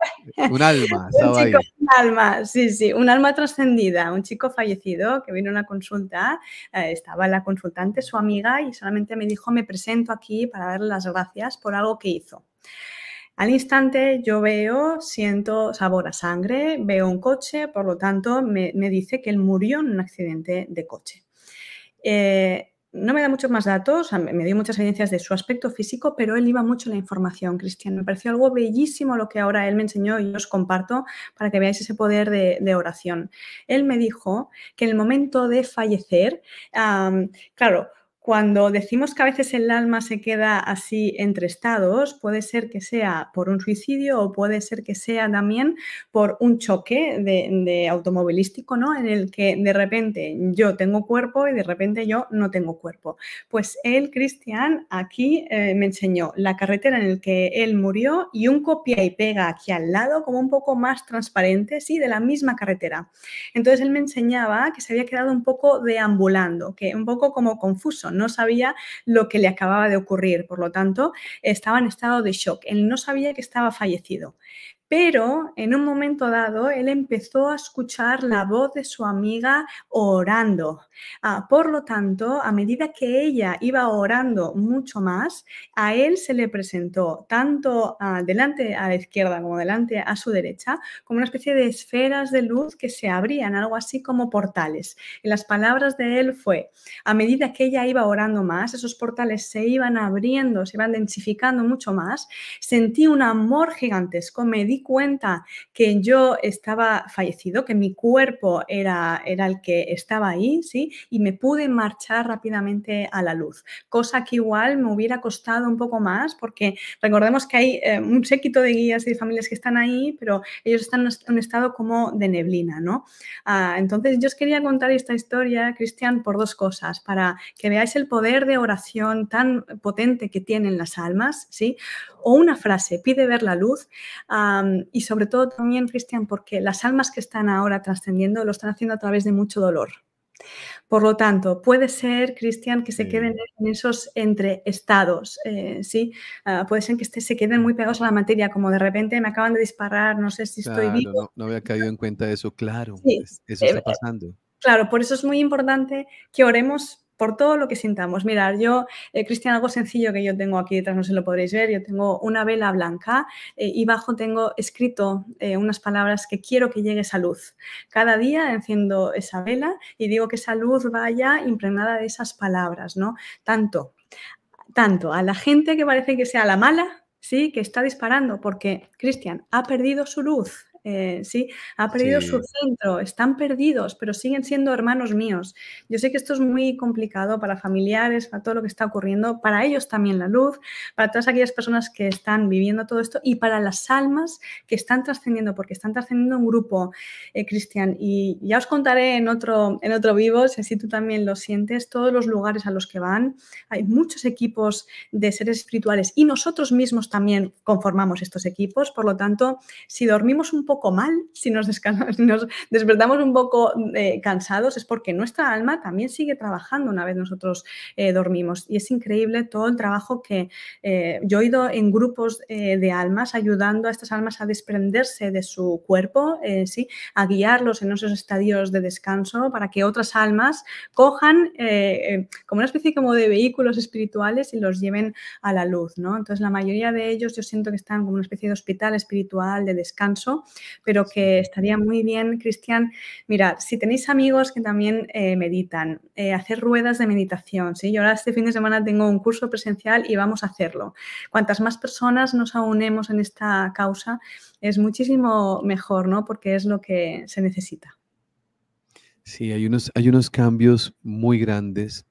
[SPEAKER 2] Un alma, (laughs) un, alma, sí, sí, un alma trascendida, un chico fallecido que vino a una consulta, eh, estaba la consultante, su amiga, y solamente me dijo, me presento aquí para darle las gracias por algo que hizo. Al instante yo veo, siento sabor a sangre, veo un coche, por lo tanto me, dice que él murió en un accidente de coche. Eh, no me da muchos más datos, me dio muchas evidencias de su aspecto físico, pero él iba mucho en la información, Cristian. Me pareció algo bellísimo lo que ahora él me enseñó y os comparto para que veáis ese poder de, oración. Él me dijo que en el momento de fallecer, claro, cuando decimos que a veces el alma se queda así entre estados, puede ser que sea por un suicidio o puede ser que sea también por un choque de, automovilístico, ¿no? En el que de repente yo tengo cuerpo y de repente yo no tengo cuerpo. Pues él, Cristian, aquí eh, me enseñó la carretera en la que él murió y un copia y pega aquí al lado, como un poco más transparente, sí, de la misma carretera. Entonces él me enseñaba que se había quedado un poco deambulando, que un poco como confuso, no sabía lo que le acababa de ocurrir, por lo tanto, estaba en estado de shock, él no sabía que estaba fallecido pero en un momento dado él empezó a escuchar la voz de su amiga orando. Ah, por lo tanto, a medida que ella iba orando mucho más, a él se le presentó tanto ah, delante a la izquierda como delante a su derecha, como una especie de esferas de luz que se abrían, algo así como portales. Y las palabras de él fue, a medida que ella iba orando más, esos portales se iban abriendo, se iban densificando mucho más, sentí un amor gigantesco, me cuenta que yo estaba fallecido, que mi cuerpo era, era el que estaba ahí, ¿sí? Y me pude marchar rápidamente a la luz, cosa que igual me hubiera costado un poco más, porque recordemos que hay eh, un séquito de guías y de familias que están ahí, pero ellos están en un estado como de neblina, ¿no? Ah, entonces, yo os quería contar esta historia, Cristian, por dos cosas, para que veáis el poder de oración tan potente que tienen las almas, ¿sí? O una frase, pide ver la luz. Ah, y sobre todo también, Cristian, porque las almas que están ahora trascendiendo lo están haciendo a través de mucho dolor. Por lo tanto, puede ser, Cristian, que se queden en esos entre estados, eh, ¿sí? Ah, puede ser que este, se queden muy pegados a la materia, como de repente me acaban de disparar, no sé si estoy vivo.
[SPEAKER 1] No, había caído en cuenta de eso, claro,
[SPEAKER 2] eso está eh, pasando. Claro, por eso es muy importante que oremos por todo lo que sintamos. Mirar, yo, eh, Cristian, algo sencillo que yo tengo aquí detrás, no se lo podréis ver, yo tengo una vela blanca eh, y bajo tengo escrito eh, unas palabras que quiero que llegue esa luz. Cada día enciendo esa vela y digo que esa luz vaya impregnada de esas palabras, ¿no? Tanto, tanto a la gente que parece que sea la mala, ¿sí? Que está disparando porque, Cristian, ha perdido su luz eh, ¿sí? Ha perdido su centro, están perdidos, pero siguen siendo hermanos míos. Yo sé que esto es muy complicado para familiares, para todo lo que está ocurriendo, para ellos también la luz, para todas aquellas personas que están viviendo todo esto y para las almas que están trascendiendo, porque están trascendiendo un grupo, eh, Cristian. Y ya os contaré en otro, en otro vivo, si así tú también lo sientes, todos los lugares a los que van. Hay muchos equipos de seres espirituales y nosotros mismos también conformamos estos equipos. Por lo tanto, si dormimos un poco, poco mal, si nos, (laughs) nos despertamos un poco eh, cansados, es porque nuestra alma también sigue trabajando una vez nosotros eh, dormimos. Y es increíble todo el trabajo que eh, yo he ido en grupos de almas, ayudando a estas almas a desprenderse de su cuerpo, ¿sí? a guiarlos en esos estadios de descanso para que otras almas cojan como una especie como de vehículos espirituales y los lleven a la luz. Entonces la mayoría de ellos yo siento que están como una especie de hospital espiritual de descanso pero que estaría muy bien, Cristian, mirad, si tenéis amigos que también eh, meditan, eh, hacer ruedas de meditación, ¿sí? Yo ahora este fin de semana tengo un curso presencial y vamos a hacerlo. Cuantas más personas nos aunemos en esta causa, es muchísimo mejor, ¿no? Porque es lo que se necesita.
[SPEAKER 1] Sí, hay unos, cambios muy grandes,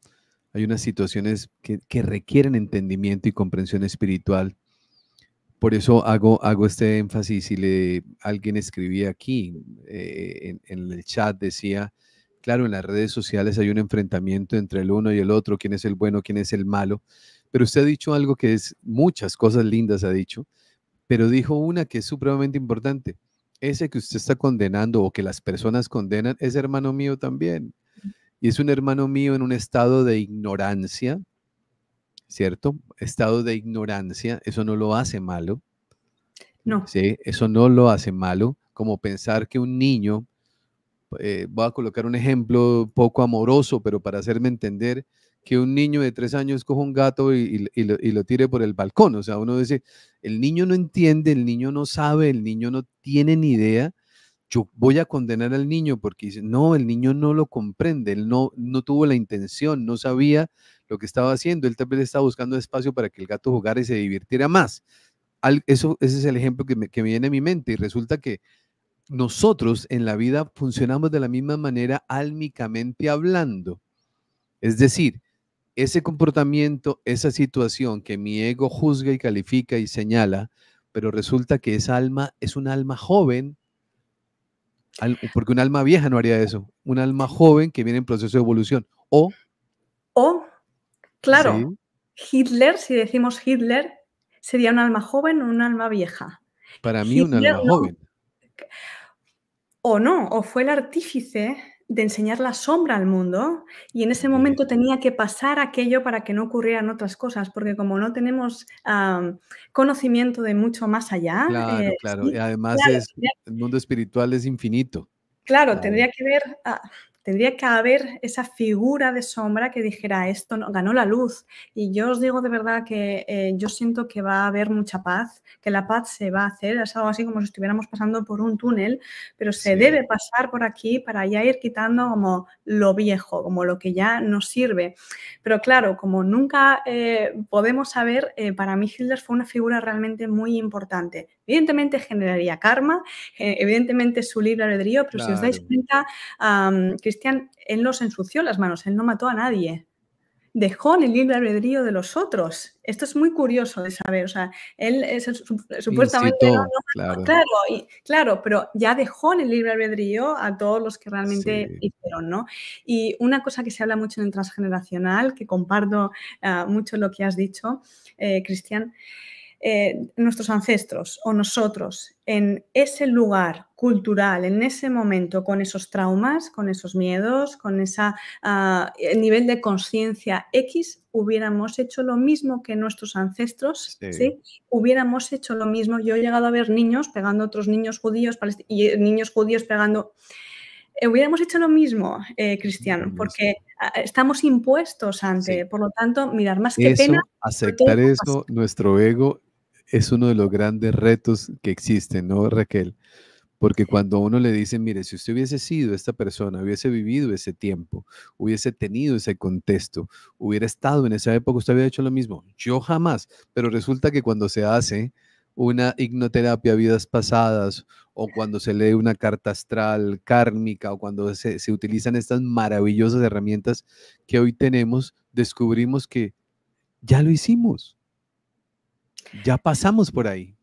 [SPEAKER 1] hay unas situaciones que requieren entendimiento y comprensión espiritual por eso hago, hago este énfasis. Si le, alguien escribía aquí eh, en, el chat, decía, claro, en las redes sociales hay un enfrentamiento entre el uno y el otro, quién es el bueno, quién es el malo. Pero usted ha dicho algo que es, muchas cosas lindas ha dicho, pero dijo una que es supremamente importante. Ese que usted está condenando o que las personas condenan es hermano mío también. Y es un hermano mío en un estado de ignorancia, ¿cierto? Estado de ignorancia, eso no lo hace malo. No. ¿sí? Eso no lo hace malo, como pensar que un niño, eh, voy a colocar un ejemplo poco amoroso, pero para hacerme entender, que un niño de tres años coja un gato y, lo, tire por el balcón. O sea, uno dice, el niño no entiende, el niño no sabe, el niño no tiene ni idea. Yo voy a condenar al niño porque dice, no, el niño no lo comprende, él no, no tuvo la intención, no sabía lo que estaba haciendo. Él tal vez estaba buscando espacio para que el gato jugara y se divirtiera más. eso, ese es el ejemplo que me, que me viene a mi mente y resulta que nosotros en la vida funcionamos de la misma manera álmicamente hablando. Es decir, ese comportamiento, esa situación que mi ego juzga y califica y señala, pero resulta que esa alma es un alma joven, porque un alma vieja no haría eso, un alma joven que viene en proceso de evolución. O,
[SPEAKER 2] o Claro, Hitler, si decimos Hitler, sería un alma joven o un alma vieja.
[SPEAKER 1] Para mí, un alma joven.
[SPEAKER 2] O no, o fue el artífice de enseñar la sombra al mundo y en ese momento tenía que pasar aquello para que no ocurrieran otras cosas, porque como no tenemos conocimiento de mucho más allá. Claro, eh, claro, y además
[SPEAKER 1] el mundo espiritual es infinito.
[SPEAKER 2] Claro, tendría que ver, ah, Tendría que haber esa figura de sombra que dijera, esto no, ganó la luz. Y yo os digo de verdad que eh, yo siento que va a haber mucha paz, que la paz se va a hacer, es algo así como si estuviéramos pasando por un túnel, pero se debe pasar por aquí para ya ir quitando como lo viejo, como lo que ya no sirve. Pero claro, como nunca eh, podemos saber, eh, para mí Hitler fue una figura realmente muy importante. Evidentemente generaría karma, evidentemente su libre albedrío, pero si os dais cuenta, um, Cristian, él no ensució las manos, él no mató a nadie. Dejó en el libre albedrío de los otros. Esto es muy curioso de saber. O sea, él es, supuestamente. claro. claro, pero ya dejó en el libre albedrío a todos los que realmente hicieron, ¿no? Y una cosa que se habla mucho en el transgeneracional, que comparto ah, mucho lo que has dicho, eh, Cristian, eh, nuestros ancestros o nosotros en ese lugar cultural en ese momento con esos traumas, con esos miedos, con ese ah, nivel de conciencia X, hubiéramos hecho lo mismo que nuestros ancestros, sí. Hubiéramos hecho lo mismo. Yo he llegado a ver niños pegando otros niños judíos y eh, niños judíos pegando... Eh, hubiéramos hecho lo mismo, eh, Cristiano, porque ah, estamos impuestos ante, por lo tanto, mirar más que pena.
[SPEAKER 1] Aceptar eso, nuestro ego, es uno de los grandes retos que existen, ¿no, Raquel? Porque cuando uno le dice, mire, si usted hubiese sido esta persona, hubiese vivido ese tiempo, hubiese tenido ese contexto, hubiera estado en esa época, usted hubiera hecho lo mismo. Yo jamás, pero resulta que cuando se hace una ignoterapia vidas pasadas o cuando se lee una carta astral kármica o cuando se utilizan estas maravillosas herramientas que hoy tenemos, descubrimos que ya lo hicimos, ya pasamos por ahí.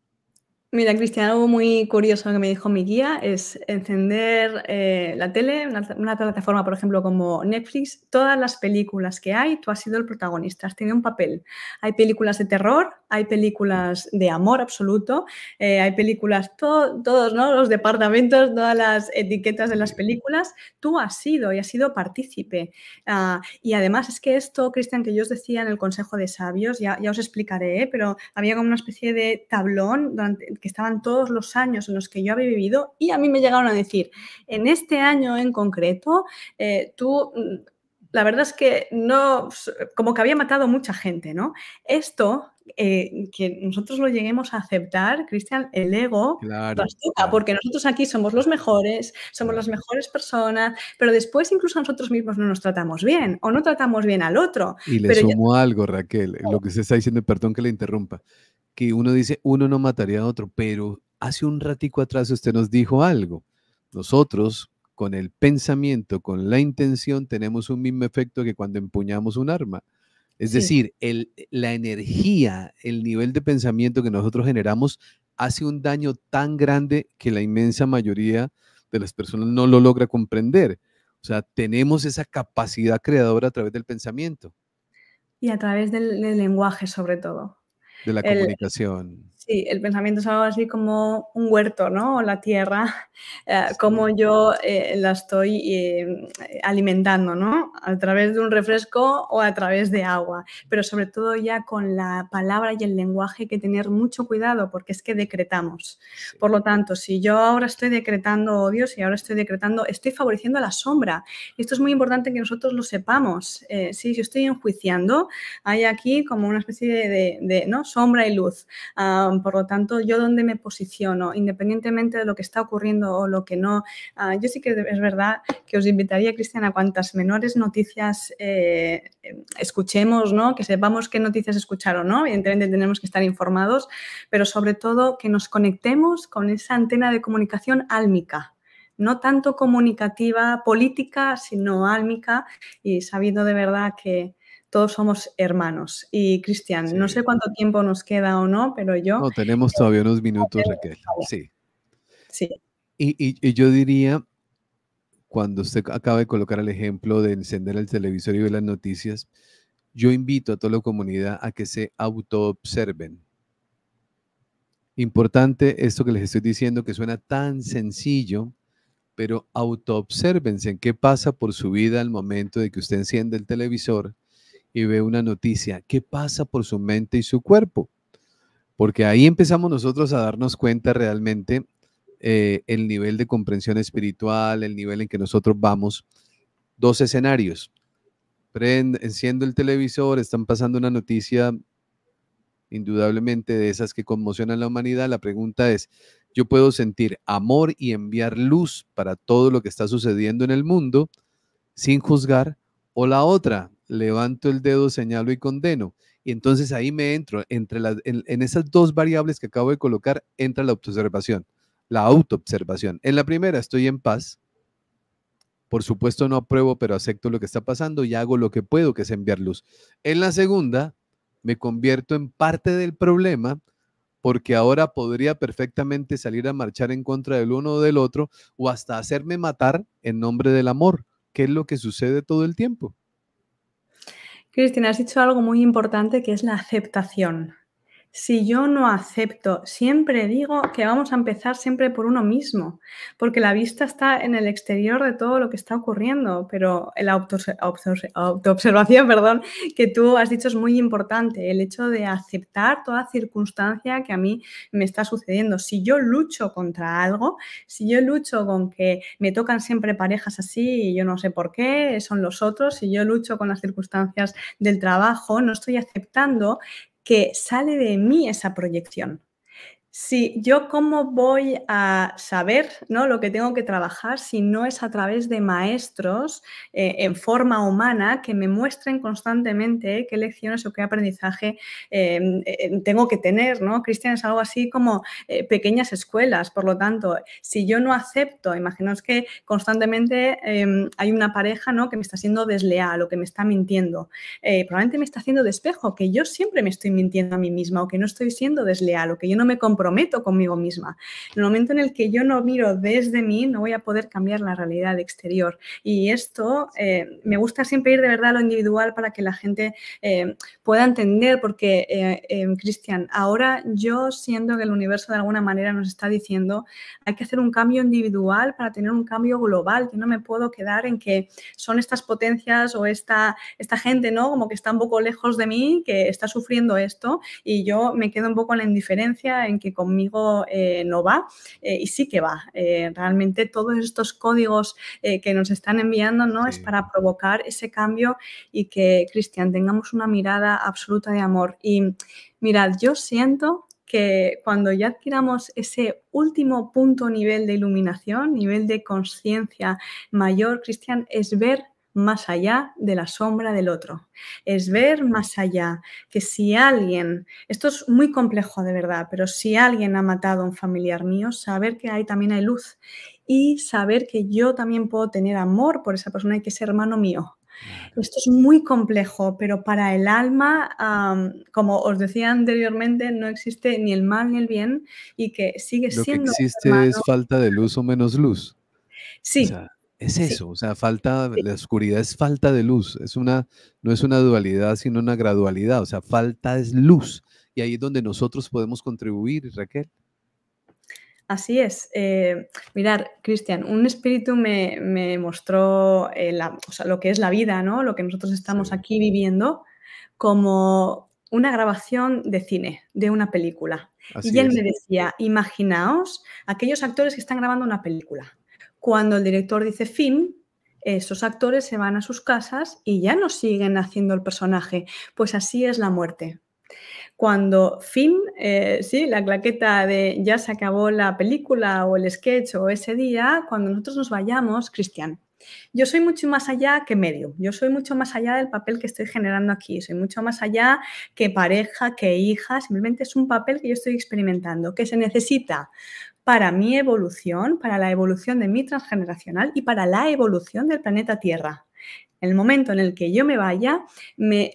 [SPEAKER 2] Mira, Cristian, algo muy curioso que me dijo mi guía es encender eh, la tele, una, una, plataforma, por ejemplo, como Netflix, todas las películas que hay, tú has sido el protagonista, has tenido un papel. Hay películas de terror, hay películas de amor absoluto, eh, hay películas, todos ¿no? los departamentos, todas las etiquetas de las películas, tú has sido y has sido partícipe. Ah, y además es que esto, Cristian, que yo os decía en el Consejo de Sabios, ya, ya os explicaré, ¿eh? pero había como una especie de tablón que estaban todos los años en los que yo había vivido y a mí me llegaron a decir, en este año en concreto, eh, tú mm, la verdad es que no, como que había matado mucha gente, ¿no? Esto, eh, que nosotros lo lleguemos a aceptar, Cristian, el ego claro, porque nosotros aquí somos los mejores, somos las mejores personas, pero después incluso nosotros mismos no nos tratamos bien o no tratamos bien al otro. Y le sumo
[SPEAKER 1] algo, Raquel, lo que se está diciendo, perdón que le interrumpa, que uno dice, uno no mataría a otro, pero hace un ratico atrás usted nos dijo algo. Nosotros con el pensamiento, con la intención, tenemos un mismo efecto que cuando empuñamos un arma. Es decir, eh, la energía, el nivel de pensamiento que nosotros generamos hace un daño tan grande que la inmensa mayoría de las personas no lo logra comprender. O sea, tenemos esa capacidad creadora a través del pensamiento.
[SPEAKER 2] Y a través del, lenguaje, sobre todo.
[SPEAKER 1] De la comunicación.
[SPEAKER 2] Sí, el pensamiento es algo así como un huerto, ¿no? O la tierra, (laughs) eh, como yo eh, la estoy eh, alimentando, ¿no? A través de un refresco o a través de agua. Pero sobre todo ya con la palabra y el lenguaje hay que tener mucho cuidado porque es que decretamos. Por lo tanto, si yo ahora estoy decretando odios y ahora estoy decretando, estoy favoreciendo la sombra. Y esto es muy importante que nosotros lo sepamos. sí, si estoy enjuiciando, hay aquí como una especie de, ¿no? sombra y luz. Ah, por lo tanto, yo dónde me posiciono, independientemente de lo que está ocurriendo o lo que no. Ah, yo sí que es verdad que os invitaría, Cristian, a cuantas menores noticias eh, escuchemos, ¿no? que sepamos qué noticias escuchar o no. Evidentemente tenemos que estar informados, pero sobre todo que nos conectemos con esa antena de comunicación álmica no tanto comunicativa política, sino álmica, y sabiendo de verdad que, todos somos hermanos. Y Cristian, no sé cuánto tiempo nos queda o no, pero yo... No,
[SPEAKER 1] tenemos todavía unos minutos, Raquel. Sí. Sí. Y, y, y, yo diría, cuando usted acaba de colocar el ejemplo de encender el televisor y ver las noticias, yo invito a toda la comunidad a que se autoobserven. Importante esto que les estoy diciendo, que suena tan sencillo, pero autoobsérvense en qué pasa por su vida al momento de que usted enciende el televisor y ve una noticia, ¿qué pasa por su mente y su cuerpo? Porque ahí empezamos nosotros a darnos cuenta realmente eh, el nivel de comprensión espiritual, el nivel en que nosotros vamos. Dos escenarios. enciendo el televisor, están pasando una noticia indudablemente de esas que conmocionan a la humanidad. La pregunta es, yo puedo sentir amor y enviar luz para todo lo que está sucediendo en el mundo sin juzgar, o la otra, levanto el dedo, señalo y condeno. Y entonces ahí me entro, entre en, en, esas dos variables que acabo de colocar, entra la autoobservación, la autoobservación. En la primera estoy en paz, por supuesto no apruebo, pero acepto lo que está pasando y hago lo que puedo, que es enviar luz. En la segunda, me convierto en parte del problema, porque ahora podría perfectamente salir a marchar en contra del uno o del otro, o hasta hacerme matar en nombre del amor, que es lo que sucede todo el tiempo.
[SPEAKER 2] Cristina, has dicho algo muy importante que es la aceptación si yo no acepto, siempre digo que vamos a empezar siempre por uno mismo, porque la vista está en el exterior de todo lo que está ocurriendo, pero la autoobservación, (laughs) perdón, que tú has dicho es muy importante, el hecho de aceptar toda circunstancia que a mí me está sucediendo. Si yo lucho contra algo, si yo lucho con que me tocan siempre parejas así y yo no sé por qué, son los otros, si yo lucho con las circunstancias del trabajo, no estoy aceptando que sale de mí esa proyección si yo cómo voy a saber ¿no? lo que tengo que trabajar si no es a través de maestros eh, en forma humana que me muestren constantemente eh, qué lecciones o qué aprendizaje eh, tengo que tener, ¿no? Cristian, es algo así como pequeñas escuelas, por lo tanto, si yo no acepto, imaginaos que constantemente em, hay una pareja ¿no? que me está siendo desleal o que me está mintiendo, probablemente me está haciendo despejo, que yo siempre me estoy mintiendo a mí misma o que no estoy siendo desleal o que yo no me comprometo prometo conmigo misma. En el momento en el que yo no miro desde mí, no voy a poder cambiar la realidad exterior. Y esto eh, me gusta siempre ir de verdad a lo individual para que la gente eh, pueda entender, porque, eh, eh, Cristian, ahora yo siento que el universo de alguna manera nos está diciendo, hay que hacer un cambio individual para tener un cambio global. Yo no me puedo quedar en que son estas potencias o esta, esta gente, ¿no? Como que está un poco lejos de mí, que está sufriendo esto y yo me quedo un poco en la indiferencia, en que conmigo eh, no va eh, y sí que va. Eh, realmente todos estos códigos que nos están enviando no es para provocar ese cambio y que, Cristian, tengamos una mirada absoluta de amor. Y mirad, yo siento que cuando ya adquiramos ese último punto nivel de iluminación, nivel de conciencia mayor, Cristian, es ver más allá de la sombra del otro, es ver más allá, que si alguien, esto es muy complejo de verdad, pero si alguien ha matado a un familiar mío, saber que ahí también hay luz y saber que yo también puedo tener amor por esa persona y que es hermano mío. Esto es muy complejo, pero para el alma, como os decía anteriormente, no existe ni el mal ni el bien y que sigue siendo... Lo que existe es
[SPEAKER 1] falta de luz o menos luz. Sí. Es eso, o sea, falta, de la oscuridad es falta de luz, es una, no es una dualidad, sino una gradualidad, o sea, falta es luz. Y ahí es donde nosotros podemos contribuir, Raquel.
[SPEAKER 2] Así es. Eh, mirar, Cristian, un espíritu me, mostró eh, lo que es la vida, ¿no? Lo que nosotros estamos aquí viviendo como una grabación de cine, de una película. y él me decía, imaginaos aquellos actores que están grabando una película cuando el director dice fin, esos actores se van a sus casas y ya no siguen haciendo el personaje. Pues así es la muerte. Cuando fin, eh, sí, la claqueta de ya se acabó la película o el sketch o ese día, cuando nosotros nos vayamos, Cristian, yo soy mucho más allá que medio, yo soy mucho más allá del papel que estoy generando aquí, soy mucho más allá que pareja, que hija, simplemente es un papel que yo estoy experimentando, que se necesita para mi evolución, para la evolución de mi transgeneracional y para la evolución del planeta Tierra. el momento en el que yo me vaya, me,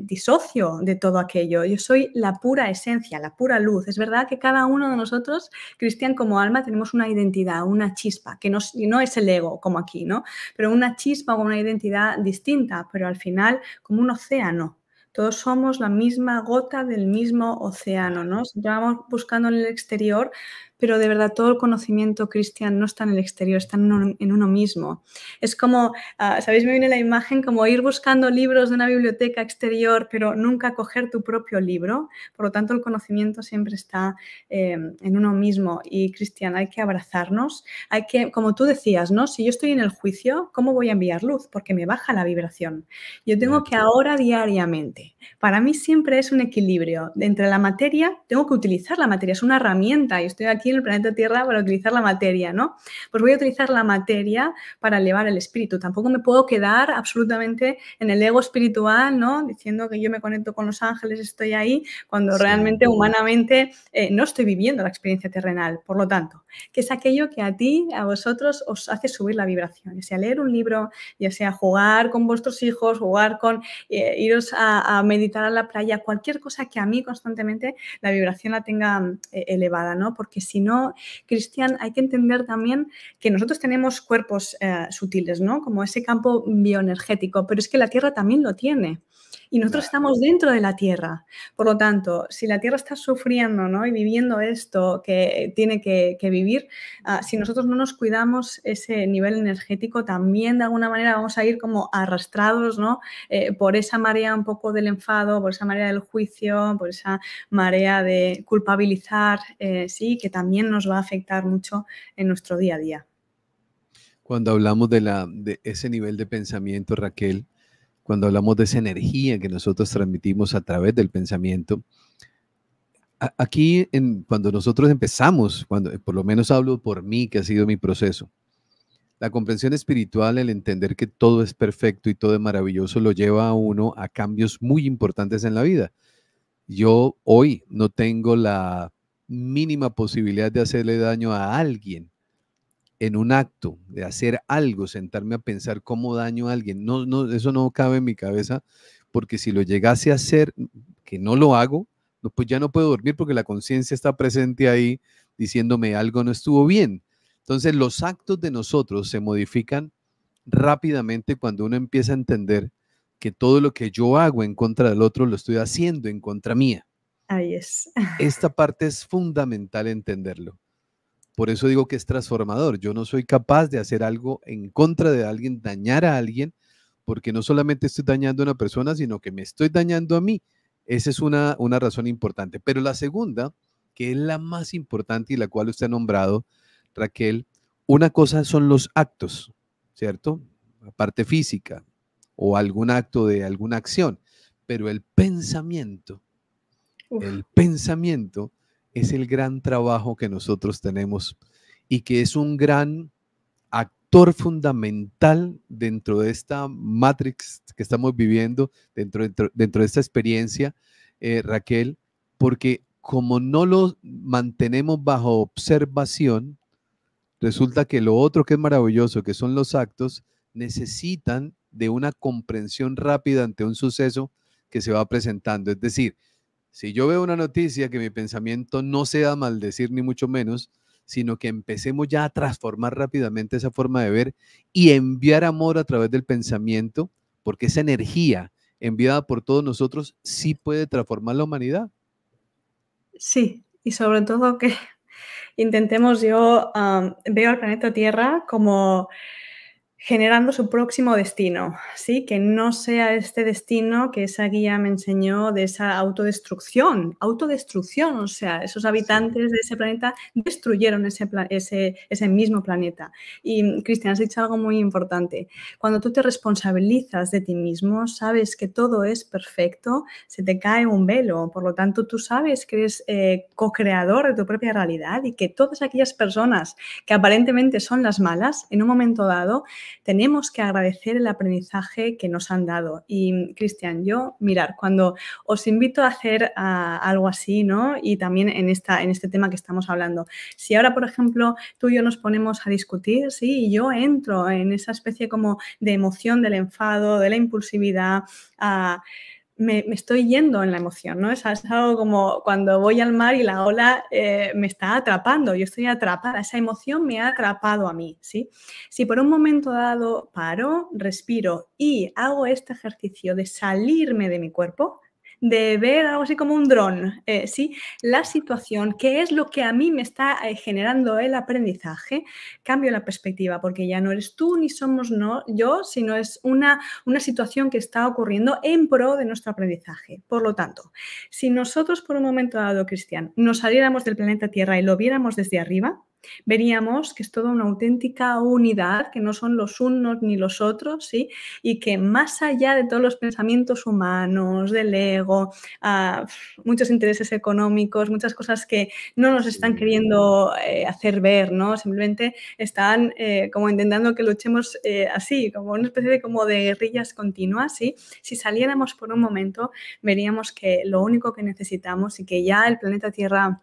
[SPEAKER 2] disocio de todo aquello. Yo soy la pura esencia, la pura luz. Es verdad que cada uno de nosotros, Cristian como alma, tenemos una identidad, una chispa, que no, no es el ego como aquí, ¿no? Pero una chispa o una identidad distinta, pero al final como un océano, todos somos la misma gota del mismo océano, ¿no? vamos buscando en el exterior pero de verdad todo el conocimiento cristiano no está en el exterior, está en uno, mismo. Es como, ah, ¿sabéis? Me viene la imagen como ir buscando libros de una biblioteca exterior, pero nunca coger tu propio libro. Por lo tanto, el conocimiento siempre está eh, en uno mismo. Y Cristian, hay que abrazarnos, hay que, como tú decías, ¿no? Si yo estoy en el juicio, ¿cómo voy a enviar luz? Porque me baja la vibración. Yo tengo que ahora diariamente. Para mí siempre es un equilibrio entre la materia, tengo que utilizar la materia, es una herramienta y estoy aquí en el planeta Tierra para utilizar la materia, ¿no? Pues voy a utilizar la materia para elevar el espíritu. Tampoco me puedo quedar absolutamente en el ego espiritual, ¿no? Diciendo que yo me conecto con los ángeles, estoy ahí, cuando realmente humanamente eh, no estoy viviendo la experiencia terrenal. Por lo tanto, que es aquello que a ti, a vosotros, os hace subir la vibración, ya sea leer un libro, ya sea jugar con vuestros hijos, jugar con eh, iros a, meditar a la playa, cualquier cosa que a mí constantemente la vibración la tenga eh, elevada, ¿no? Porque si no, Cristian, hay que entender también que nosotros tenemos cuerpos eh, sutiles, ¿no? Como ese campo bioenergético, pero es que la Tierra también lo tiene. Y nosotros estamos dentro de la tierra. Por lo tanto, si la tierra está sufriendo ¿no? y viviendo esto que tiene que, vivir, ah, si nosotros no nos cuidamos ese nivel energético, también de alguna manera vamos a ir como arrastrados ¿no? Eh, por esa marea un poco del enfado, por esa marea del juicio, por esa marea de culpabilizar, eh, sí, que también nos va a afectar mucho en nuestro día a día.
[SPEAKER 1] Cuando hablamos de, la, de ese nivel de pensamiento, Raquel, cuando hablamos de esa energía que nosotros transmitimos a través del pensamiento, aquí en, cuando nosotros empezamos, cuando eh, por lo menos hablo por mí, que ha sido mi proceso, la comprensión espiritual, el entender que todo es perfecto y todo es maravilloso, lo lleva a uno a cambios muy importantes en la vida. Yo hoy no tengo la mínima posibilidad de hacerle daño a alguien en un acto de hacer algo, sentarme a pensar cómo daño a alguien. No, no, eso no cabe en mi cabeza, porque si lo llegase a hacer, mm, que no lo hago, pues ya no puedo dormir porque la conciencia está presente ahí diciéndome algo no estuvo bien. Entonces los actos de nosotros se modifican rápidamente cuando uno empieza a entender que todo lo que yo hago en contra del otro lo estoy haciendo en contra mía. Ahí es. Esta parte es fundamental entenderlo. Por eso digo que es transformador. Yo no soy capaz de hacer algo en contra de alguien, dañar a alguien, porque no solamente estoy dañando a una persona, sino que me estoy dañando a mí. Esa es una, razón importante. Pero la segunda, que es la más importante y la cual usted ha nombrado, Raquel, una cosa son los actos, ¿cierto? La parte física o algún acto de alguna acción, pero el pensamiento, el pensamiento es el gran trabajo que nosotros tenemos y que es un gran actor fundamental dentro de esta matrix que estamos viviendo, dentro, dentro, de esta experiencia, eh, Raquel, porque como no lo mantenemos bajo observación, resulta que lo otro que es maravilloso, que son los actos, necesitan de una comprensión rápida ante un suceso que se va presentando. Es decir, si yo veo una noticia que mi pensamiento no sea maldecir ni mucho menos, sino que empecemos ya a transformar rápidamente esa forma de ver y enviar amor a través del pensamiento, porque esa energía enviada por todos nosotros sí puede transformar la humanidad.
[SPEAKER 2] Sí, y sobre todo que (laughs) intentemos, yo veo al planeta Tierra como generando su próximo destino, ¿sí? Que no sea este destino que esa guía me enseñó de esa autodestrucción, autodestrucción, o sea, esos habitantes de ese planeta destruyeron ese, ese, mismo planeta. Y Cristian, has dicho algo muy importante. Cuando tú te responsabilizas de ti mismo, sabes que todo es perfecto, se te cae un velo, por lo tanto tú sabes que eres eh, co-creador de tu propia realidad y que todas aquellas personas que aparentemente son las malas, en un momento dado, tenemos que agradecer el aprendizaje que nos han dado. Y Cristian, yo, mirar, cuando os invito a hacer ah, algo así, ¿no? Y también en, esta, en este tema que estamos hablando, si ahora, por ejemplo, tú y yo nos ponemos a discutir, sí, y yo entro en esa especie como de emoción del enfado, de la impulsividad, a... Ah, me, estoy yendo en la emoción, ¿no? Es, algo como cuando voy al mar y la ola eh, me está atrapando, yo estoy atrapada, esa emoción me ha atrapado a mí, ¿sí? Si por un momento dado paro, respiro y hago este ejercicio de salirme de mi cuerpo, de ver algo así como un dron, eh, ¿sí? La situación, que es lo que a mí me está eh, generando el aprendizaje, cambio la perspectiva, porque ya no eres tú ni somos no, yo, sino es una, una situación que está ocurriendo en pro de nuestro aprendizaje. Por lo tanto, si nosotros por un momento dado, Cristian, nos saliéramos del planeta Tierra y lo viéramos desde arriba, Veríamos que es toda una auténtica unidad, que no son los unos ni los otros, Y que más allá de todos los pensamientos humanos, del ego, ah, muchos intereses económicos, muchas cosas que no nos están queriendo eh, hacer ver, Simplemente están eh, como intentando que luchemos eh, así, como una especie de, como de guerrillas continuas, Si saliéramos por un momento, veríamos que lo único que necesitamos y que ya el planeta Tierra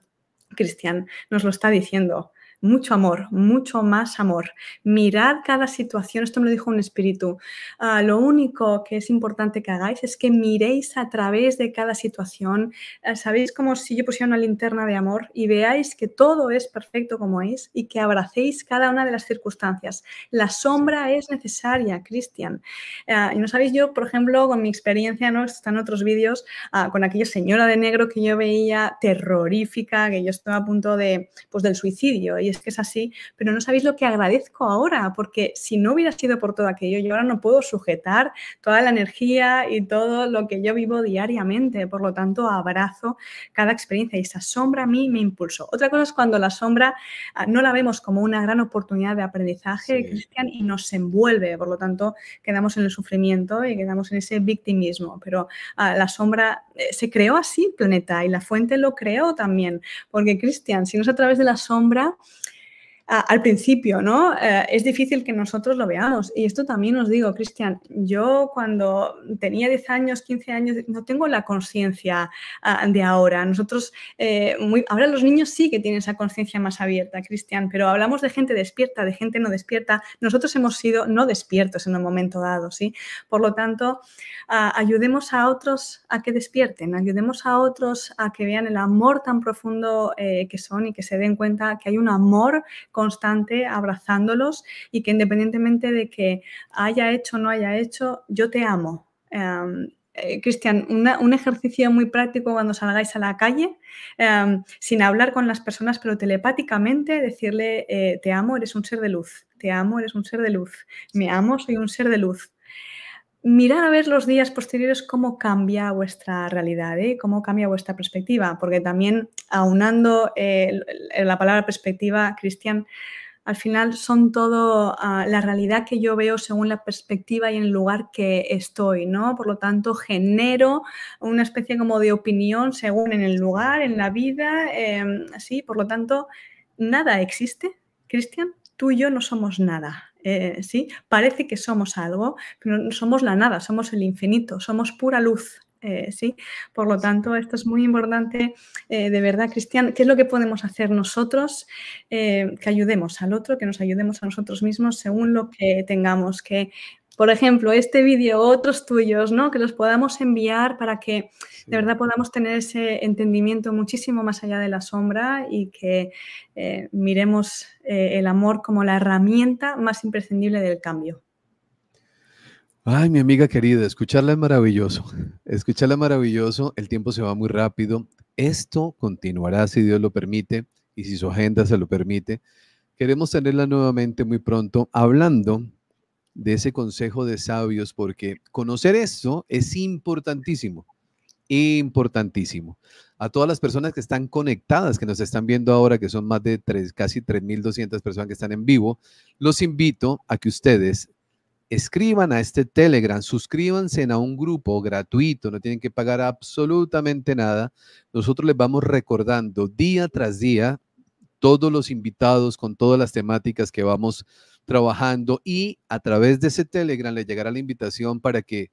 [SPEAKER 2] Cristian nos lo está diciendo mucho amor, mucho más amor. Mirad cada situación, esto me lo dijo un espíritu. Ah, lo único que es importante que hagáis es que miréis a través de cada situación. Ah, sabéis como si yo pusiera una linterna de amor y veáis que todo es perfecto como es y que abracéis cada una de las circunstancias. La sombra es necesaria, Cristian. Ah, y no sabéis, yo, por ejemplo, con mi experiencia, ¿no? están otros vídeos con aquella señora de negro que yo veía terrorífica, que yo estaba a punto de, pues, del suicidio y es que es así, pero no sabéis lo que agradezco ahora, porque si no hubiera sido por todo aquello, yo ahora no puedo sujetar toda la energía y todo lo que yo vivo diariamente. Por lo tanto, abrazo cada experiencia y esa sombra a mí me impulsó. Otra cosa es cuando la sombra ah, no la vemos como una gran oportunidad de aprendizaje, Cristian, y nos envuelve. Por lo tanto, quedamos en el sufrimiento y quedamos en ese victimismo. Pero ah, la sombra eh, se creó así, planeta, y la fuente lo creó también. Porque, Cristian, si no es a través de la sombra, al principio, ¿no? Eh, es difícil que nosotros lo veamos. Y esto también os digo, Cristian, yo cuando tenía 10 años, 15 años, no tengo la conciencia ah, de ahora. Nosotros, eh, ahora los niños sí que tienen esa conciencia más abierta, Cristian, pero hablamos de gente despierta, de gente no despierta. Nosotros hemos sido no despiertos en un momento dado, ¿sí? Por lo tanto, ah, ayudemos a otros a que despierten, ayudemos a otros a que vean el amor tan profundo eh, que son y que se den cuenta que hay un amor constante abrazándolos y que independientemente de que haya hecho o no haya hecho, yo te amo. Em, eh, Cristian, un ejercicio muy práctico cuando salgáis a la calle, em, sin hablar con las personas, pero telepáticamente decirle, eh, te amo, eres un ser de luz, te amo, eres un ser de luz, me amo, soy un ser de luz, mirar a ver los días posteriores cómo cambia vuestra realidad, ¿eh? cómo cambia vuestra perspectiva, porque también aunando eh, la palabra perspectiva, Cristian, al final son todo ah, la realidad que yo veo según la perspectiva y en el lugar que estoy, ¿no? Por lo tanto, genero una especie como de opinión según en el lugar, en la vida, así, em, por lo tanto, nada existe, Cristian, tú y yo no somos nada. Eh, ¿sí? Parece que somos algo, pero no somos la nada, somos el infinito, somos pura luz. Eh, ¿sí? Por lo tanto, esto es muy importante, eh, de verdad, Cristian, ¿qué es lo que podemos hacer nosotros? que ayudemos al otro, que nos ayudemos a nosotros mismos según lo que tengamos que por ejemplo, este vídeo, otros tuyos, ¿no? Que los podamos enviar para que de verdad podamos tener ese entendimiento muchísimo más allá de la sombra y que eh, miremos eh, el amor como la herramienta más imprescindible del cambio.
[SPEAKER 1] Ay, mi amiga querida, escucharla es maravilloso. Escucharla es maravilloso, el tiempo se va muy rápido. Esto continuará si Dios lo permite y si su agenda se lo permite. Queremos tenerla nuevamente muy pronto hablando de ese consejo de sabios, porque conocer eso es importantísimo, importantísimo. A todas las personas que están conectadas, que nos están viendo ahora, que son más de tres, casi 3.200 personas que están en vivo, los invito a que ustedes escriban a este Telegram, suscríbanse a un grupo gratuito, no tienen que pagar absolutamente nada. Nosotros les vamos recordando día tras día todos los invitados con todas las temáticas que vamos trabajando y a través de ese Telegram le llegará la invitación para que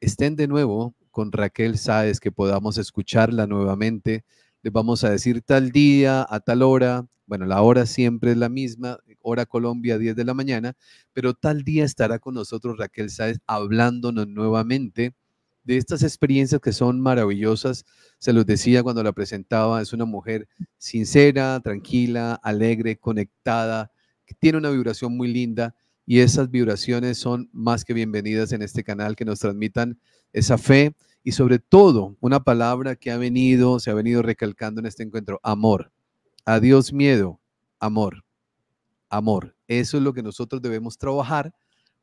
[SPEAKER 1] estén de nuevo con Raquel Sáez, que podamos escucharla nuevamente. Les vamos a decir tal día, a tal hora. Bueno, la hora siempre es la misma, hora Colombia, 10 de la mañana, pero tal día estará con nosotros Raquel Sáez hablándonos nuevamente de estas experiencias que son maravillosas. Se los decía cuando la presentaba, es una mujer sincera, tranquila, alegre, conectada, tiene una vibración muy linda y esas vibraciones son más que bienvenidas en este canal, que nos transmitan esa fe y sobre todo una palabra que ha venido, se ha venido recalcando en este encuentro, amor. Adiós miedo, amor, amor. Eso es lo que nosotros debemos trabajar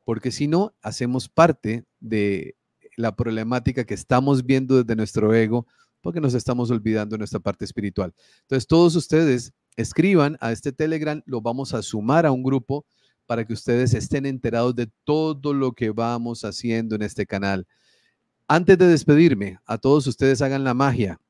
[SPEAKER 1] porque si no, hacemos parte de la problemática que estamos viendo desde nuestro ego porque nos estamos olvidando de nuestra parte espiritual. Entonces, todos ustedes Escriban a este Telegram, lo vamos a sumar a un grupo para que ustedes estén enterados de todo lo que vamos haciendo en este canal. Antes de despedirme, a todos ustedes hagan la magia.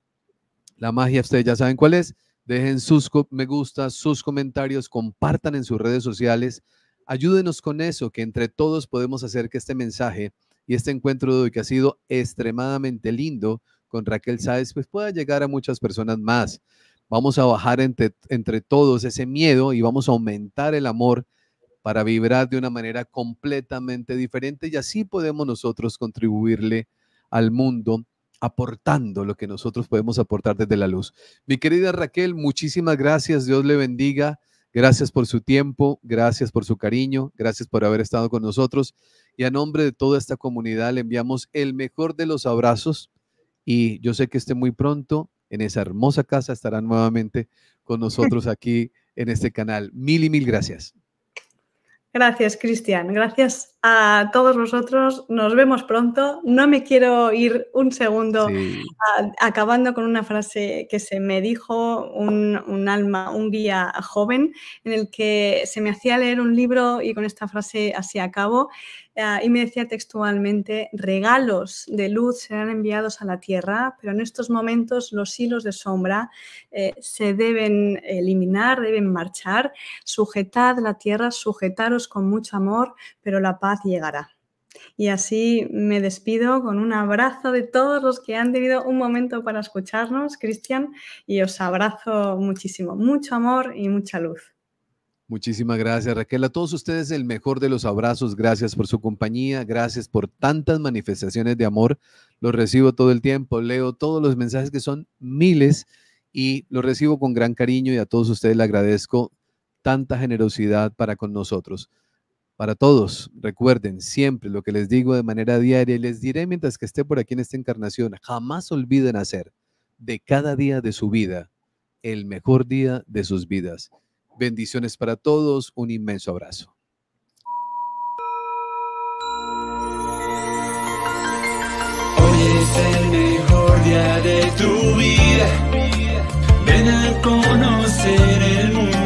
[SPEAKER 1] La magia, ustedes ya saben cuál es. Dejen sus me gusta, sus comentarios, compartan en sus redes sociales. Ayúdenos con eso, que entre todos podemos hacer que este mensaje y este encuentro de hoy, que ha sido extremadamente lindo con Raquel Sáez, pues pueda llegar a muchas personas más. Vamos a bajar entre, todos ese miedo y vamos a aumentar el amor para vibrar de una manera completamente diferente y así podemos nosotros contribuirle al mundo aportando lo que nosotros podemos aportar desde la luz. Mi querida Raquel, muchísimas gracias, Dios le bendiga, gracias por su tiempo, gracias por su cariño, gracias por haber estado con nosotros y a nombre de toda esta comunidad le enviamos el mejor de los abrazos y yo sé que esté muy pronto en esa hermosa casa, estarán nuevamente con nosotros (laughs) aquí en este canal. Mil y mil gracias.
[SPEAKER 2] Gracias, Cristian. Gracias a todos vosotros. Nos vemos pronto. No me quiero ir un segundo acabando con una frase que se me dijo un, alma, un guía joven, en el que se me hacía leer un libro y con esta frase así acabo. Eh, y me decía textualmente, regalos de luz serán enviados a la tierra, pero en estos momentos los hilos de sombra eh, se deben eliminar, deben marchar. Sujetad la tierra, sujetaros con mucho amor, pero la paz llegará. Y así me despido con un abrazo de todos los que han tenido un momento para escucharnos, Cristian, y os abrazo muchísimo, mucho amor y mucha luz.
[SPEAKER 1] Muchísimas gracias Raquel. A todos ustedes el mejor de los abrazos. Gracias por su compañía. Gracias por tantas manifestaciones de amor. Los recibo todo el tiempo. Leo todos los mensajes que son miles y los recibo con gran cariño y a todos ustedes le agradezco tanta generosidad para con nosotros para todos. Recuerden siempre lo que les digo de manera diaria y les diré mientras que esté por aquí en esta encarnación, jamás olviden hacer de cada día de su vida el mejor día de sus vidas. Bendiciones para todos, un inmenso abrazo. Hoy es el mejor día de tu vida.
[SPEAKER 2] Ven a conocer el mundo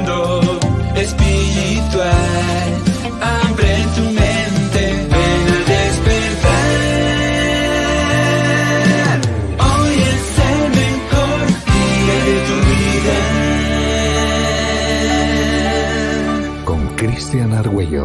[SPEAKER 1] Cristian Argüello.